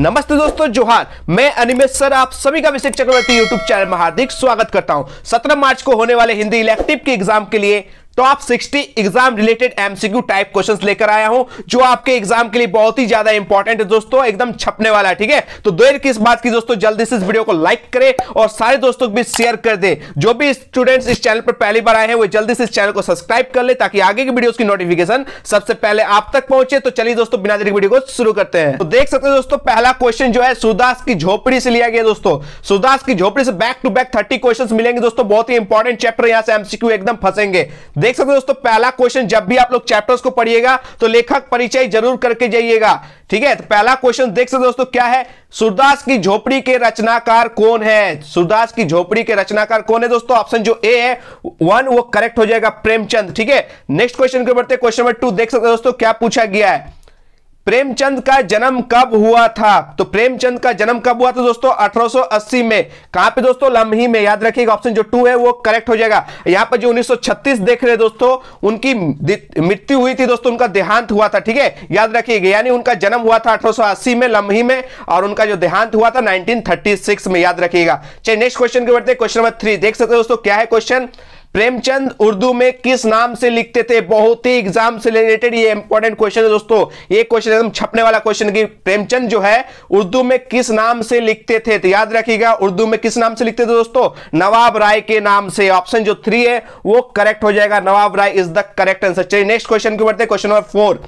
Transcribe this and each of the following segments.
नमस्ते दोस्तों जोहार मैं अनिमेश सर आप सभी का विशेष चक्रवर्ती यूट्यूब चैनल में हार्दिक स्वागत करता हूं 17 मार्च को होने वाले हिंदी इलेक्टिव के एग्जाम के लिए तो आप 60 exam related MCQ type questions लेकर आया हूं जो आपके एग्जाम के लिए बहुत ही ज्यादा इंपॉर्टेंट है दोस्तों एकदम छपने वाला है ठीक है तो देर किस बात की दोस्तों जल्दी से इस वीडियो को लाइक करें और सारे दोस्तों को भी शेयर कर दे जो भी स्टूडेंट्स इस चैनल पर पहली बार आए हैं वो जल्दी से इस चैनल को सब्सक्राइब कर ले ताकि आगे की वीडियो की नोटिफिकेशन सबसे पहले आप तक पहुंचे तो चलिए दोस्तों बिना देरी वीडियो को शुरू करते हैं तो देख सकते हैं दोस्तों पहला क्वेश्चन जो है सुदास की झोपड़ी से लिया गया दोस्तों सुदास की झोपड़ी से back to back thirty question मिलेंगे दोस्तों बहुत ही इंपॉर्टेंट चैप्टर यहाँ से एमसीक्यू एकदम फंसेंगे देख सकते हो दोस्तों पहला क्वेश्चन जब भी आप लोग चैप्टर्स को पढ़िएगा तो लेखक परिचय जरूर करके जाइएगा ठीक है तो पहला क्वेश्चन देख सकते दोस्तों क्या है सुरदास की झोपड़ी के रचनाकार कौन है सुरदास की झोपड़ी के रचनाकार कौन है दोस्तों ऑप्शन जो ए है वन वो करेक्ट हो जाएगा प्रेमचंद ठीक है नेक्स्ट क्वेश्चन के बढ़ते क्वेश्चन नंबर टू देख सकते दोस्तों क्या पूछा गया है प्रेमचंद का जन्म कब हुआ था तो प्रेमचंद का जन्म कब हुआ था दोस्तों 1880 में कहां पे दोस्तों लम्ही में याद रखिएगा ऑप्शन जो टू है वो करेक्ट हो जाएगा यहां पर जो 1936 देख रहे दोस्तों उनकी मृत्यु हुई थी दोस्तों उनका देहांत हुआ था ठीक है याद रखिएगा यानी उनका जन्म हुआ था अठारह में लम्ही में और उनका जो देहांत हुआ था नाइनटीन में याद रखिएगा चलिए नेक्स्ट क्वेश्चन के बढ़ते क्वेश्चन नंबर थ्री देख सकते दोस्तों क्या है क्वेश्चन प्रेमचंद उर्दू में किस नाम से लिखते थे बहुत ही एग्जाम से रिलेटेड ये इंपॉर्टेंट क्वेश्चन है दोस्तों ये क्वेश्चन एकदम छपने वाला क्वेश्चन कि प्रेमचंद जो है उर्दू में किस नाम से लिखते थे तो याद रखिएगा उर्दू में किस नाम से लिखते थे दोस्तों नवाब राय के नाम से ऑप्शन जो थ्री है वो करेक्ट हो जाएगा Nawab Rai is the correct answer चलिए नेक्स्ट क्वेश्चन की बढ़ते क्वेश्चन नंबर फोर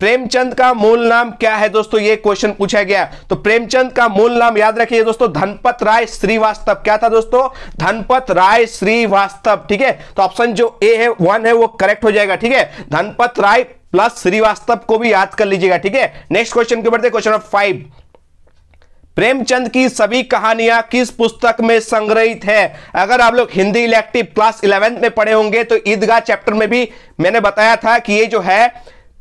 प्रेमचंद का मूल नाम क्या है दोस्तों ये क्वेश्चन पूछा गया तो प्रेमचंद का मूल नाम याद रखिए दोस्तों धनपत राय श्रीवास्तव क्या था दोस्तों धनपत राय श्रीवास्तव ठीक है तो ऑप्शन जो ए है वन है वो करेक्ट हो जाएगा ठीक है धनपत राय प्लस श्रीवास्तव को भी याद कर लीजिएगा ठीक है नेक्स्ट क्वेश्चन के बढ़ते क्वेश्चन नंबर फाइव प्रेमचंद की सभी कहानियां किस पुस्तक में संग्रहित है अगर आप लोग हिंदी इलेक्टिव क्लास इलेवेंथ में पढ़े होंगे तो ईदगाह चैप्टर में भी मैंने बताया था कि ये जो है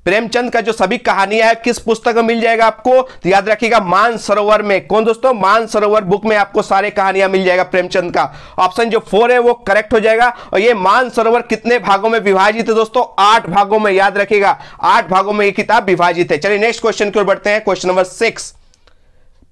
प्रेमचंद का जो सभी कहानियां है किस पुस्तक में मिल जाएगा आपको तो याद रखिएगा मान सरोवर में कौन दोस्तों मान सरोवर बुक में आपको सारे कहानियां मिल जाएगा प्रेमचंद का ऑप्शन जो फोर है वो करेक्ट हो जाएगा और ये मान सरोवर कितने भागों में विभाजित है दोस्तों आठ भागों में याद रखिएगा आठ भागों में ये किताब विभाजित है चलिए नेक्स्ट क्वेश्चन की ओर बढ़ते हैं क्वेश्चन नंबर सिक्स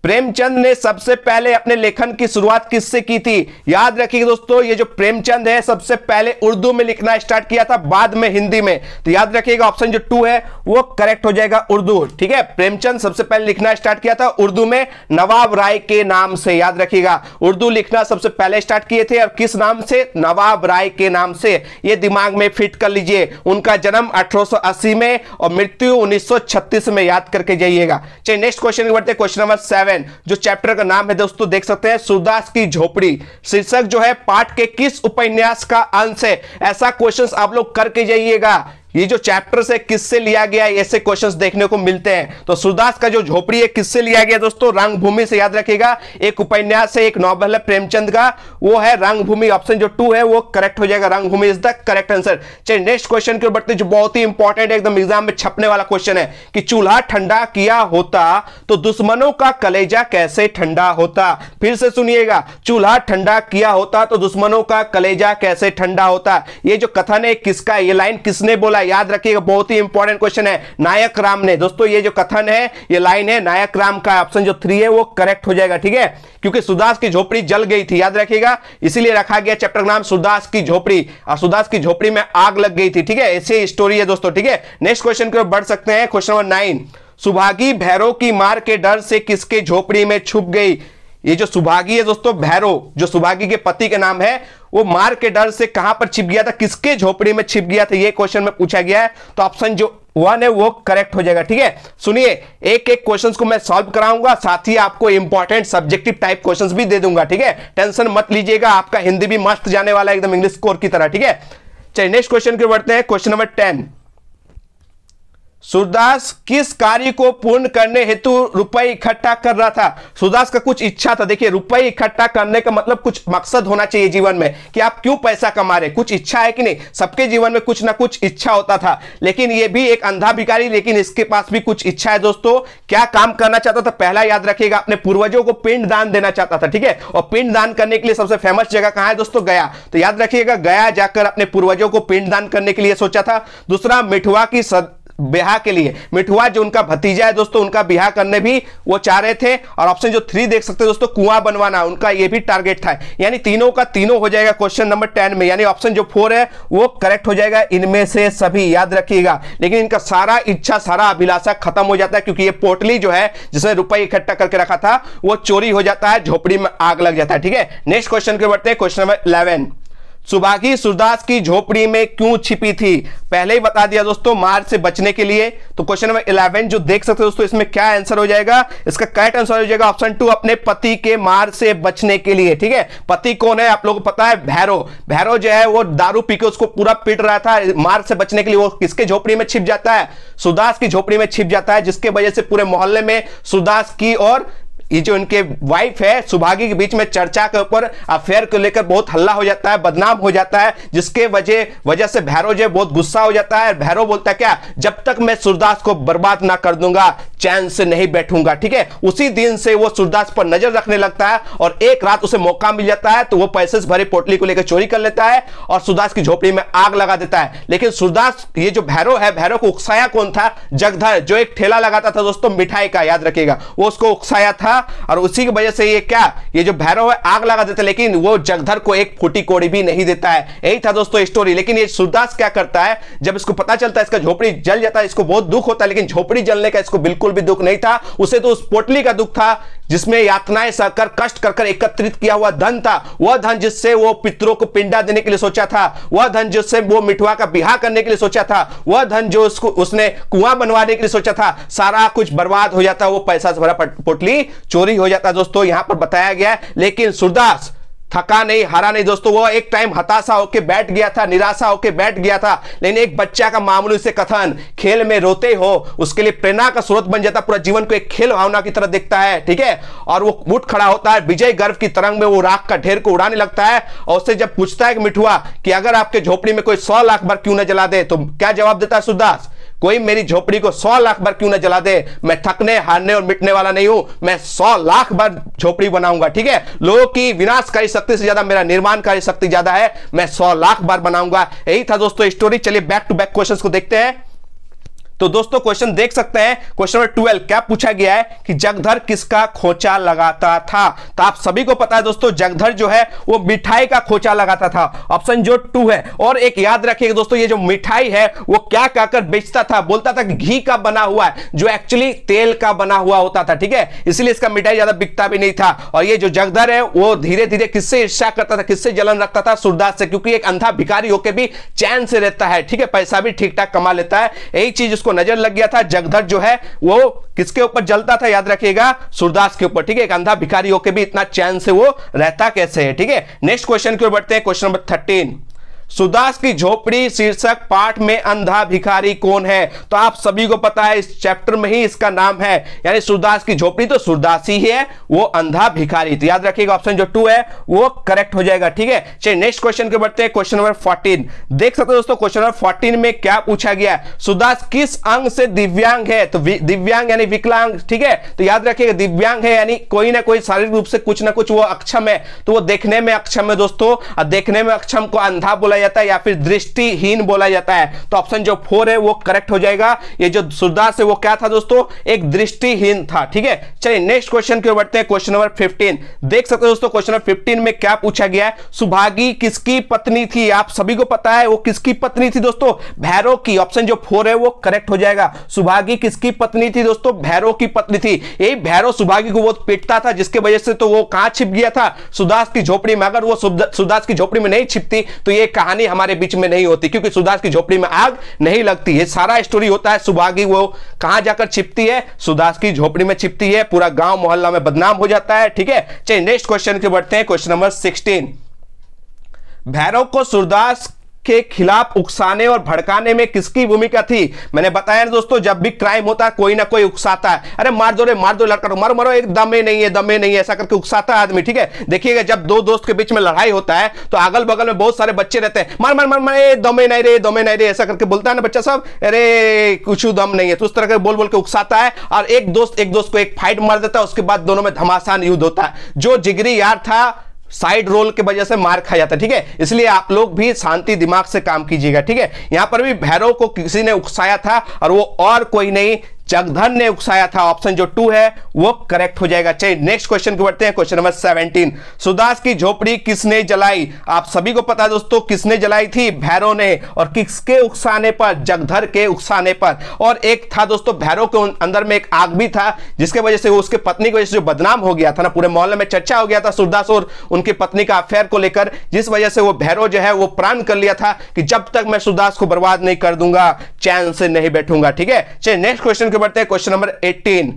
प्रेमचंद ने सबसे पहले अपने लेखन की शुरुआत किससे की थी याद रखिए दोस्तों ये जो प्रेमचंद है सबसे पहले उर्दू में लिखना स्टार्ट किया था बाद में हिंदी में तो याद रखिएगा ऑप्शन जो टू है वो करेक्ट हो जाएगा उर्दू ठीक है प्रेमचंद सबसे पहले लिखना स्टार्ट किया था उर्दू में नवाब राय के नाम से याद रखिएगा उर्दू लिखना सबसे पहले स्टार्ट किए थे और किस नाम से नवाब राय के नाम से ये दिमाग में फिट कर लीजिए उनका जन्म अठारह में और मृत्यु उन्नीस में याद करके जाइएगा चलिए next question question number seven seven जो चैप्टर का नाम है दोस्तों देख सकते हैं सुदास की झोपड़ी शीर्षक जो है पाठ के किस उपन्यास का अंश है ऐसा क्वेश्चन आप लोग करके जाइएगा ये जो चैप्टर है किससे लिया गया ऐसे क्वेश्चंस देखने को मिलते हैं तो सुदास का जो झोपड़ी है किससे लिया गया दोस्तों रंगभूमि से याद रखिएगा एक उपन्यास है एक नॉवल है प्रेमचंद का वो है रंगभूमि ऑप्शन जो टू है वो करेक्ट हो जाएगा Rangbhoomi is the correct answer चलिए नेक्स्ट क्वेश्चन की बढ़ते जो बहुत ही इंपॉर्टेंट है एकदम एग्जाम में छपने वाला क्वेश्चन है कि चूल्हा ठंडा किया होता तो दुश्मनों का कलेजा कैसे ठंडा होता फिर से सुनिएगा चूल्हा ठंडा किया होता तो दुश्मनों का कलेजा कैसे ठंडा होता ये जो कथन है किसका ये लाइन किसने बोला याद रखिएगा बहुत ही इंपॉर्टेंट क्वेश्चन है नायक राम ने दोस्तों ये जो कथन है ये लाइन है नायक राम का ऑप्शन जो थ्री है वो करेक्ट हो जाएगा ठीक है क्योंकि सुदास की झोपड़ी जल गई थी याद रखिएगा इसीलिए रखा गया चैप्टर का नाम सुदास की झोपड़ी और सुदास की झोपड़ी में आग लग गई थी ठीक है ऐसी स्टोरी है दोस्तों ठीक है नेक्स्ट क्वेश्चन की ओर बढ़ सकते हैं question number nine Subhagi Bhairav की मार के डर से किसके झोपड़ी में छुप गई ये जो सुभागी है दोस्तों भैरव जो सुभागी के पति के नाम है वो मार के डर से कहां पर छिप गया था किसके झोपड़ी में छिप गया था ये क्वेश्चन में पूछा गया है तो ऑप्शन जो वन है वो करेक्ट हो जाएगा ठीक है सुनिए एक एक क्वेश्चन को मैं सॉल्व कराऊंगा साथ ही आपको इंपॉर्टेंट सब्जेक्टिव टाइप क्वेश्चन भी दे दूंगा ठीक है टेंशन मत लीजिएगा आपका हिंदी भी मस्त जाने वाला है एकदम इंग्लिश स्कोर की तरह ठीक है चलिए नेक्स्ट क्वेश्चन के बढ़ते हैं क्वेश्चन नंबर टेन सूरदास किस कार्य को पूर्ण करने हेतु रुपए इकट्ठा कर रहा था सूरदास का कुछ इच्छा था देखिए रुपए इकट्ठा करने का मतलब कुछ मकसद होना चाहिए जीवन में कि आप क्यों पैसा कमा रहे कुछ इच्छा है कि नहीं सबके जीवन में कुछ ना कुछ इच्छा होता था लेकिन ये भी एक अंधा भिखारी लेकिन इसके पास भी कुछ इच्छा है दोस्तों क्या काम करना चाहता था पहला याद रखिएगा अपने पूर्वजों को पिंड दान देना चाहता था ठीक है और पिंड दान करने के लिए सबसे फेमस जगह कहाँ है दोस्तों गया तो याद रखिएगा गया जाकर अपने पूर्वजों को पिंड दान करने के लिए सोचा था दूसरा मिठवा की ब्याह के लिए मिठुआ जो उनका भतीजा है दोस्तों उनका ब्याह करने भी वो चाह रहे थे और ऑप्शन जो थ्री देख सकते हैं दोस्तों कुआं बनवाना उनका ये भी टारगेट था यानी तीनों का तीनों हो जाएगा क्वेश्चन नंबर टेन में यानी ऑप्शन जो फोर है वो करेक्ट हो जाएगा इनमें से सभी याद रखिएगा लेकिन इनका सारा इच्छा सारा अभिलाषा खत्म हो जाता है क्योंकि ये पोटली जो है जिसने रुपये इकट्ठा करके रखा था वो चोरी हो जाता है झोपड़ी में आग लग जाता है ठीक है नेक्स्ट क्वेश्चन के बढ़ते हैं क्वेश्चन नंबर इलेवन सुबागी सुरदास की झोपड़ी में क्यों छिपी थी पहले ही बता दिया दोस्तों मार से बचने के लिए तो क्वेश्चन नंबर इलेवन जो देख सकते हो दोस्तों इसमें क्या आंसर हो जाएगा इसका करेक्ट आंसर हो जाएगा ऑप्शन टू अपने पति के मार से बचने के लिए ठीक है पति कौन है आप लोगों को पता है भैरो भैरो जो है वो दारू पी के उसको पूरा पीट रहा था मार से बचने के लिए वो किसके झोपड़ी में छिप जाता है सुदास की झोपड़ी में छिप जाता है जिसके वजह से पूरे मोहल्ले में सुदास की और ये जो इनके वाइफ है सुभागी के बीच में चर्चा के ऊपर अफेयर को लेकर बहुत हल्ला हो जाता है बदनाम हो जाता है जिसके वजह वजह से भैरव जो बहुत गुस्सा हो जाता है भैरव बोलता है क्या जब तक मैं सूरदास को बर्बाद ना कर दूंगा चैन से नहीं बैठूंगा ठीक है उसी दिन से वो सूरदास पर नजर रखने लगता है और एक रात उसे मौका मिल जाता है तो वो पैसे से भरी पोटली को लेकर चोरी कर लेता है और सूरदास की झोपड़ी में आग लगा देता है लेकिन सूरदास ये जो भैरव है भैरव को उकसाया कौन था जगधर जो एक ठेला लगाता था दोस्तों मिठाई का याद रखेगा वो उसको उकसाया था था और उसी की वजह से ये क्या ये जो भैरव है आग लगा देता लेकिन वो जगधर को एक फूटी कोड़ी भी नहीं देता है यही था दोस्तों स्टोरी लेकिन ये सूरदास क्या करता है जब इसको पता चलता है इसका झोपड़ी जल जाता है इसको बहुत दुख होता है लेकिन झोपड़ी जलने का इसको बिल्कुल भी दुख नहीं था उसे तो उस पोटली का दुख था जिसमें यातनाएं सहकर कष्ट कर कर एकत्रित किया हुआ धन था वह धन जिससे वो पितरों को पिंडा देने के लिए सोचा था वह धन जिससे वो मिठुआ का बिहा करने के लिए सोचा था वह धन जो उसको उसने कुआं बनवाने के लिए सोचा था सारा कुछ बर्बाद हो जाता वो पैसा से भरा पोटली चोरी हो जाता है दोस्तों यहां पर बताया गया लेकिन सुरदास थका नहीं हरा नहीं दोस्तों वो एक टाइम हताशा होके बैठ गया था निराशा होके बैठ गया था लेकिन एक बच्चा का मामूली से कथन खेल में रोते हो उसके लिए प्रेरणा का स्रोत बन जाता पूरा जीवन को एक खेल भावना की तरह देखता है ठीक है और वो उठ खड़ा होता है विजय गर्व की तरंग में वो राख का ढेर को उड़ाने लगता है और उससे जब पूछता है मिठुआ कि अगर आपके झोपड़ी में कोई सौ लाख बार क्यों न जला दे तो क्या जवाब देता है सुरदास कोई मेरी झोपड़ी को सौ लाख बार क्यों ना जला दे मैं थकने हारने और मिटने वाला नहीं हूं मैं सौ लाख बार झोपड़ी बनाऊंगा ठीक है लोगों की विनाशकारी शक्ति से ज्यादा मेरा निर्माणकारी शक्ति ज्यादा है मैं सौ लाख बार बनाऊंगा यही था दोस्तों स्टोरी चलिए बैक टू बैक क्वेश्चन को देखते हैं तो दोस्तों क्वेश्चन देख सकते हैं क्वेश्चन नंबर ट्वेल्व क्या पूछा गया है कि जगधर किसका खोचा लगाता था तो आप सभी को पता है दोस्तों जगधर जो है वो मिठाई का खोचा लगाता था ऑप्शन जो टू है और एक याद रखिएगा दोस्तों ये जो मिठाई है वो क्या कहकर बेचता था बोलता था कि घी का बना हुआ है जो एक्चुअली तेल का बना हुआ होता था ठीक है इसलिए इसका मिठाई ज्यादा बिकता भी नहीं था और ये जो जगधर है वो धीरे धीरे किससे ईर्षा करता था किससे जलन रखता था सूरदास से क्योंकि एक अंधा भिखारी होकर भी चैन से रहता है ठीक है पैसा भी ठीक ठाक कमा लेता है यही चीज जिसको नजर लग गया था जगधर जो है वो किसके ऊपर जलता था याद रखिएगा सूरदास के ऊपर ठीक है एक अंधा भिखारी होकर भी इतना चैन से वो रहता कैसे है ठीक है नेक्स्ट क्वेश्चन की ओर बढ़ते हैं क्वेश्चन नंबर थर्टीन सुदास की झोपड़ी शीर्षक पाठ में अंधा भिखारी कौन है तो आप सभी को पता है इस चैप्टर में ही इसका नाम है यानी सुदास की झोपड़ी तो सुरदास ही है वो अंधा भिखारी तो याद रखिएगा ऑप्शन जो टू है वो करेक्ट हो जाएगा ठीक है चलिए नेक्स्ट क्वेश्चन के बढ़ते हैं क्वेश्चन नंबर फोर्टीन देख सकते हो दोस्तों क्वेश्चन नंबर फोर्टीन में क्या पूछा गया सुदास किस अंग से दिव्यांग है तो दिव्यांग यानी विकलांग ठीक है तो याद रखिएगा दिव्यांग है यानी कोई ना कोई शारीरिक रूप से कुछ ना कुछ वो अक्षम है तो वो देखने में अक्षम है दोस्तों देखने में अक्षम को अंधा बोला बोला जाता है या फिर दृष्टिहीन बोला जाता है तो ऑप्शन जो फोर है वो करेक्ट हो जाएगा ये जो सूरदास है वो क्या था दोस्तों एक दृष्टिहीन था ठीक है चलिए नेक्स्ट क्वेश्चन की ओर बढ़ते हैं क्वेश्चन नंबर फिफ्टीन देख सकते हो दोस्तों क्वेश्चन नंबर फिफ्टीन में क्या पूछा गया है सुभागी किसकी पत्नी थी आप सभी को पता है वो किसकी पत्नी थी दोस्तों भैरव की ऑप्शन जो फोर है वो करेक्ट हो जाएगा सुभागी किसकी पत्नी थी दोस्तों भैरव की पत्नी थी यही भैरव सुभागी को बहुत पीटता था जिसके वजह से तो वो कहां छिप गया था सुदास की झोपड़ी में अगर वो सुदास की झोपड़ी में नहीं छिपती तो ये कहा कहानी हमारे बीच में नहीं होती क्योंकि सुदास की झोपड़ी में आग नहीं लगती है सारा स्टोरी होता है सुभागी वो कहां जाकर छिपती है सुदास की झोपड़ी में छिपती है पूरा गांव मोहल्ला में बदनाम हो जाता है ठीक है चलिए नेक्स्ट क्वेश्चन की बढ़ते हैं क्वेश्चन नंबर सिक्सटीन भैरव को सुरदास के खिलाफ उकसाने और भड़काने में किसकी भूमिका थी मैंने बताया दोस्तों जब भी क्राइम होता है कोई ना कोई उकसाता है अरे मार दो रे मार दो लड़का मर मरो एक दमे नहीं है दमे नहीं है ऐसा करके उकसाता है आदमी ठीक है देखिएगा जब दो दोस्त के बीच में लड़ाई होता है तो अगल बगल में बहुत सारे बच्चे रहते हैं मर मर मर मार दमे नहीं रे दमे नहीं रे ऐसा करके बोलता है ना बच्चा सब अरे कुछ दम नहीं है तो उस तरह के बोल बोल के उकसाता है और एक दोस्त एक दोस्त को एक फाइट मार देता है उसके बाद दोनों में धमासान युद्ध होता है जो जिगरी यार था साइड रोल की वजह से मार खाया जाता है ठीक है इसलिए आप लोग भी शांति दिमाग से काम कीजिएगा ठीक है यहां पर भी भैरव को किसी ने उकसाया था और वो और कोई नहीं जगधन ने उकसाया था ऑप्शन जो टू है वो करेक्ट हो जाएगा चलिए नेक्स्ट क्वेश्चन की बढ़ते हैं क्वेश्चन नंबर सेवनटीन सुदास की झोपड़ी किसने जलाई आप सभी को पता है दोस्तों किसने जलाई थी भैरों ने और किसके उकसाने पर जगधर के उकसाने पर और एक था दोस्तों भैरों के अंदर में एक आग भी था जिसके वजह से उसके पत्नी की वजह से जो बदनाम हो गया था ना पूरे मोहल्ले में चर्चा हो गया था सुरदास और उनकी पत्नी का अफेयर को लेकर जिस वजह से वो भैरव जो है वो प्राण कर लिया था कि जब तक मैं सुरदास को बर्बाद नहीं कर दूंगा चैन से नहीं बैठूंगा ठीक है चलिए नेक्स्ट क्वेश्चन आगे बढ़ते हैं क्वेश्चन नंबर एटीन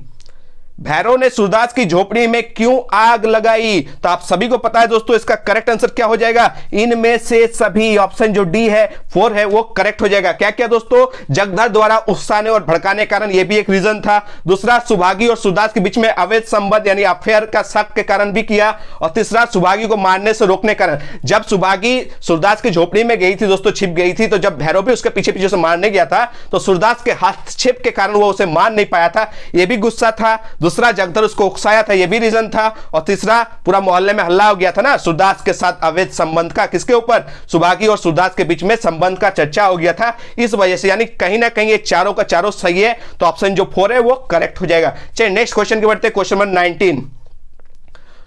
भैरव ने सूरदास की झोपड़ी में क्यों आग लगाई तो आप सभी को पता है दोस्तों इसका करेक्ट आंसर क्या हो जाएगा इनमें से सभी ऑप्शन जो डी है फोर है वो करेक्ट हो जाएगा क्या क्या दोस्तों जगधर द्वारा उत्साहने और भड़काने कारण ये भी एक रीजन था दूसरा सुभागी और सूरदास के बीच में अवैध संबंध यानी अफेयर का शक के कारण भी किया और तीसरा सुभागी को मारने से रोकने कारण जब सुभागी सूरदास की झोपड़ी में गई थी दोस्तों छिप गई थी तो जब भैरव भी उसके पीछे पीछे से मारने गया था तो सूरदास के हस्तक्षेप के कारण वो उसे मार नहीं पाया था यह भी गुस्सा था दूसरा जगदर उसको उकसाया था यह भी रीजन था और तीसरा पूरा मोहल्ले में हल्ला हो गया था ना सुरदास के साथ अवैध संबंध का किसके ऊपर सुभागी और सुरदास के बीच में संबंध का चर्चा हो गया था इस वजह से यानी कहीं ना कहीं ये चारों का चारों सही है तो ऑप्शन जो फोर है वो करेक्ट हो जाएगा चलिए नेक्स्ट क्वेश्चन के बढ़ते क्वेश्चन नंबर नाइनटीन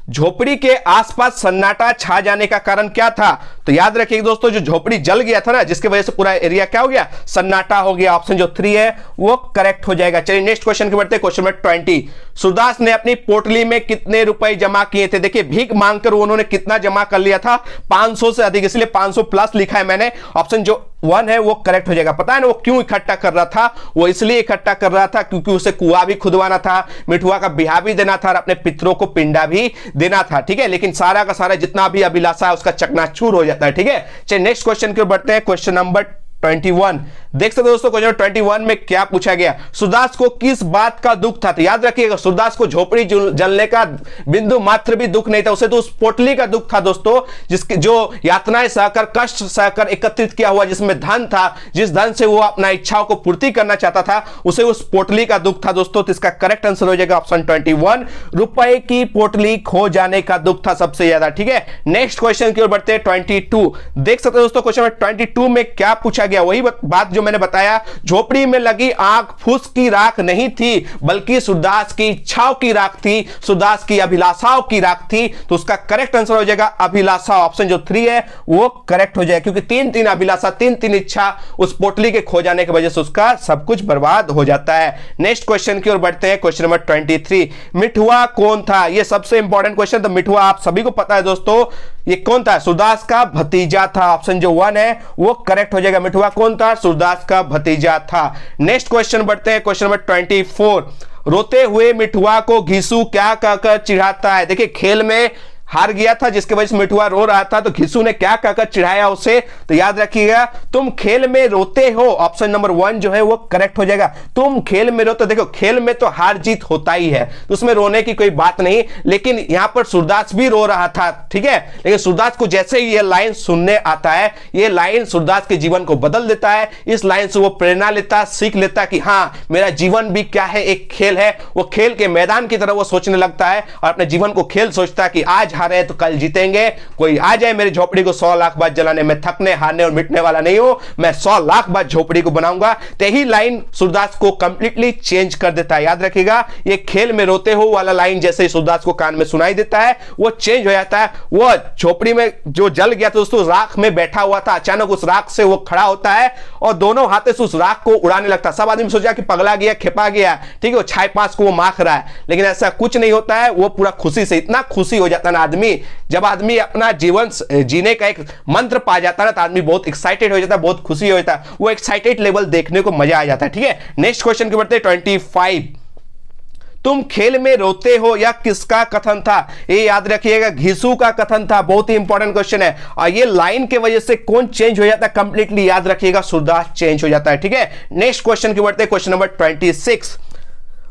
झोपड़ी के आसपास सन्नाटा छा जाने का कारण क्या था तो याद रखिए दोस्तों जो झोपड़ी जल गया था ना जिसकी वजह से पूरा एरिया क्या हो गया सन्नाटा हो गया ऑप्शन जो थ्री है वो करेक्ट हो जाएगा चलिए नेक्स्ट क्वेश्चन के बढ़ते क्वेश्चन नंबर ट्वेंटी सुदास ने अपनी पोटली में कितने रुपए जमा किए थे देखिए भीख मांगकर उन्होंने कितना जमा कर लिया था 500 से अधिक इसलिए 500 प्लस लिखा है मैंने ऑप्शन जो वन है वो करेक्ट हो जाएगा पता है ना वो क्यों इकट्ठा कर रहा था वो इसलिए इकट्ठा कर रहा था क्योंकि उसे कुआ भी खुदवाना था मिठुआ का बिहा भी देना था और अपने पितरों को पिंडा भी देना था ठीक है लेकिन सारा का सारा जितना भी अभिलाषा है उसका चकनाचूर हो जाता है ठीक है चलिए नेक्स्ट क्वेश्चन की बढ़ते हैं क्वेश्चन नंबर ट्वेंटी वन देख सकते दोस्तों क्वेश्चन ट्वेंटी वन में क्या पूछा गया सुदास को किस बात का दुख था तो याद रखिएगा सुदास को झोपड़ी जलने का बिंदु मात्र भी दुख नहीं था उसे तो उस पोटली का दुख था दोस्तों जिसके जो यातनाएं सहकर कष्ट सहकर एकत्रित किया हुआ जिसमें धन था जिस धन से वो अपना इच्छाओं को पूर्ति करना चाहता था उसे उस पोटली का दुख था दोस्तों तो इसका करेक्ट आंसर हो जाएगा ऑप्शन ट्वेंटी रुपए की पोटली खो जाने का दुख था सबसे ज्यादा ठीक है नेक्स्ट क्वेश्चन की ओर बढ़ते हैं ट्वेंटी देख सकते दोस्तों क्वेश्चन ट्वेंटी में क्या पूछा गया वही बात जो जो मैंने बताया झोपड़ी में लगी आंख फूस की राख नहीं थी बल्कि सुदास की इच्छाओं की राख थी सुदास की अभिलाषाओं की राख थी तो उसका करेक्ट आंसर हो जाएगा अभिलाषा ऑप्शन जो थ्री है वो करेक्ट हो जाएगा क्योंकि तीन तीन अभिलाषा तीन तीन इच्छा उस पोटली के खो जाने की वजह से उसका सब कुछ बर्बाद हो जाता है नेक्स्ट क्वेश्चन की ओर बढ़ते हैं क्वेश्चन नंबर ट्वेंटी मिठुआ कौन था यह सबसे इंपॉर्टेंट क्वेश्चन तो मिठुआ आप सभी को पता है दोस्तों ये कौन था सुदास का भतीजा था ऑप्शन जो वन है वो करेक्ट हो जाएगा मिठुआ कौन था सुदास का भतीजा था नेक्स्ट क्वेश्चन बढ़ते हैं क्वेश्चन नंबर ट्वेंटी फोर रोते हुए मिठुआ को घीसू क्या कहकर चिढ़ाता है देखिए खेल में हार गया था जिसके वजह से मिठुआ रो रहा था तो घिसू ने क्या कहकर चिढ़ाया उसे तो याद रखिएगा तुम खेल में रोते हो ऑप्शन नंबर वन जो है वो करेक्ट हो जाएगा तुम खेल में रोते देखो खेल में तो हार जीत होता ही है तो उसमें रोने की कोई बात नहीं लेकिन यहां पर सूरदास भी रो रहा था ठीक है लेकिन सूरदास को जैसे ही यह लाइन सुनने आता है ये लाइन सूरदास के जीवन को बदल देता है इस लाइन से वो प्रेरणा लेता सीख लेता कि हाँ मेरा जीवन भी क्या है एक खेल है वो खेल के मैदान की तरह वो सोचने लगता है और अपने जीवन को खेल सोचता है कि आज रहे तो कल जीतेंगे कोई आ जाए मेरी झोपड़ी को सौ लाख बात जलाने में थकने हारने और मिटने वाला नहीं हूं मैं सौ लाख बात झोपड़ी को बनाऊंगा तो यही लाइन सुरदास को कंप्लीटली चेंज कर देता है याद रखेगा ये खेल में रोते हो वाला लाइन जैसे ही सुरदास को कान में सुनाई देता है वो चेंज हो जाता है वो झोपड़ी में जो जल गया था दोस्तों राख में बैठा हुआ था अचानक उस राख से वो खड़ा होता है और दोनों हाथों से उस राख को उड़ाने लगता सब आदमी सोचा कि पगला गया खेपा गया ठीक है वो छाए पास को वो माख रहा है लेकिन ऐसा कुछ नहीं होता है वो पूरा खुशी से इतना खुशी हो जाता है ना आदमी जब आदमी अपना जीवन जीने का एक मंत्र पा जाता है ना तो आदमी बहुत एक्साइटेड हो जाता है बहुत खुशी हो जाता है वो एक्साइटेड लेवल देखने को मजा आ जाता है ठीक है नेक्स्ट क्वेश्चन के बढ़ते ट्वेंटी फाइव तुम खेल में रोते हो या किसका कथन था ये याद रखिएगा घिसू का कथन था बहुत ही इंपॉर्टेंट क्वेश्चन है और ये लाइन के वजह से कौन चेंज हो जाता है कंप्लीटली याद रखिएगा सुरदास चेंज हो जाता है ठीक है नेक्स्ट क्वेश्चन की बढ़ते क्वेश्चन नंबर ट्वेंटी सिक्स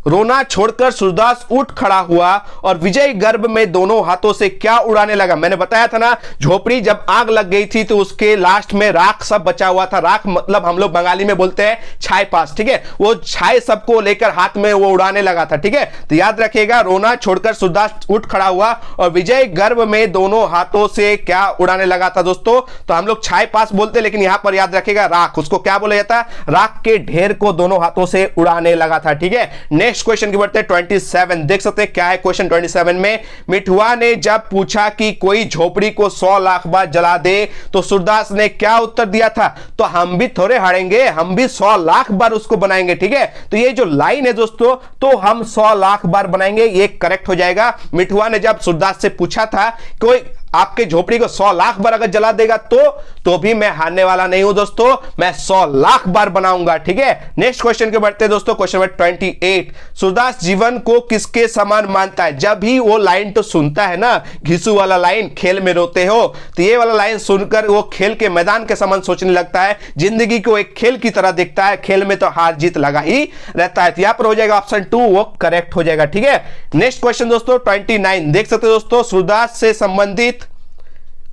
रोना छोड़कर सूरदास उठ खड़ा हुआ और विजय गर्भ में दोनों हाथों से क्या उड़ाने लगा मैंने बताया था ना झोपड़ी जब आग लग गई थी तो उसके लास्ट में राख सब बचा हुआ था राख मतलब हम लोग बंगाली में बोलते हैं छाए पास ठीक है वो छाए सबको लेकर हाथ में वो उड़ाने लगा था ठीक है तो याद रखेगा रोना छोड़कर सूरदास उठ खड़ा हुआ और विजय गर्भ में दोनों हाथों से क्या उड़ाने लगा था दोस्तों तो हम लोग छाए पास बोलते लेकिन यहां पर याद रखेगा राख उसको क्या बोला जाता राख के ढेर को दोनों हाथों से उड़ाने लगा था ठीक है नेक्स्ट क्वेश्चन की बढ़ते हैं 27 देख सकते हैं क्या है क्वेश्चन 27 में मिठुआ ने जब पूछा कि कोई झोपड़ी को 100 लाख बार जला दे तो सुरदास ने क्या उत्तर दिया था तो हम भी थोड़े हड़ेंगे हम भी 100 लाख बार उसको बनाएंगे ठीक है तो ये जो लाइन है दोस्तों तो हम 100 लाख बार बनाएंगे ये करेक्ट हो जाएगा मिठुआ ने जब सुरदास से पूछा था कोई आपके झोपड़ी को सौ लाख बार अगर जला देगा तो तो भी मैं हारने वाला नहीं हूं दोस्तों मैं सौ लाख बार बनाऊंगा ठीक है नेक्स्ट क्वेश्चन के बढ़ते दोस्तों question number twenty eight Surdas जीवन को किसके समान मानता है जब भी वो लाइन तो सुनता है ना घिसू वाला लाइन खेल में रोते हो तो ये वाला लाइन सुनकर वो खेल के मैदान के समान सोचने लगता है जिंदगी को एक खेल की तरह देखता है खेल में तो हार जीत लगा ही रहता है तो यहां पर हो जाएगा ऑप्शन टू वो करेक्ट हो जाएगा ठीक है नेक्स्ट क्वेश्चन दोस्तों ट्वेंटी देख सकते दोस्तों सुरदास से संबंधित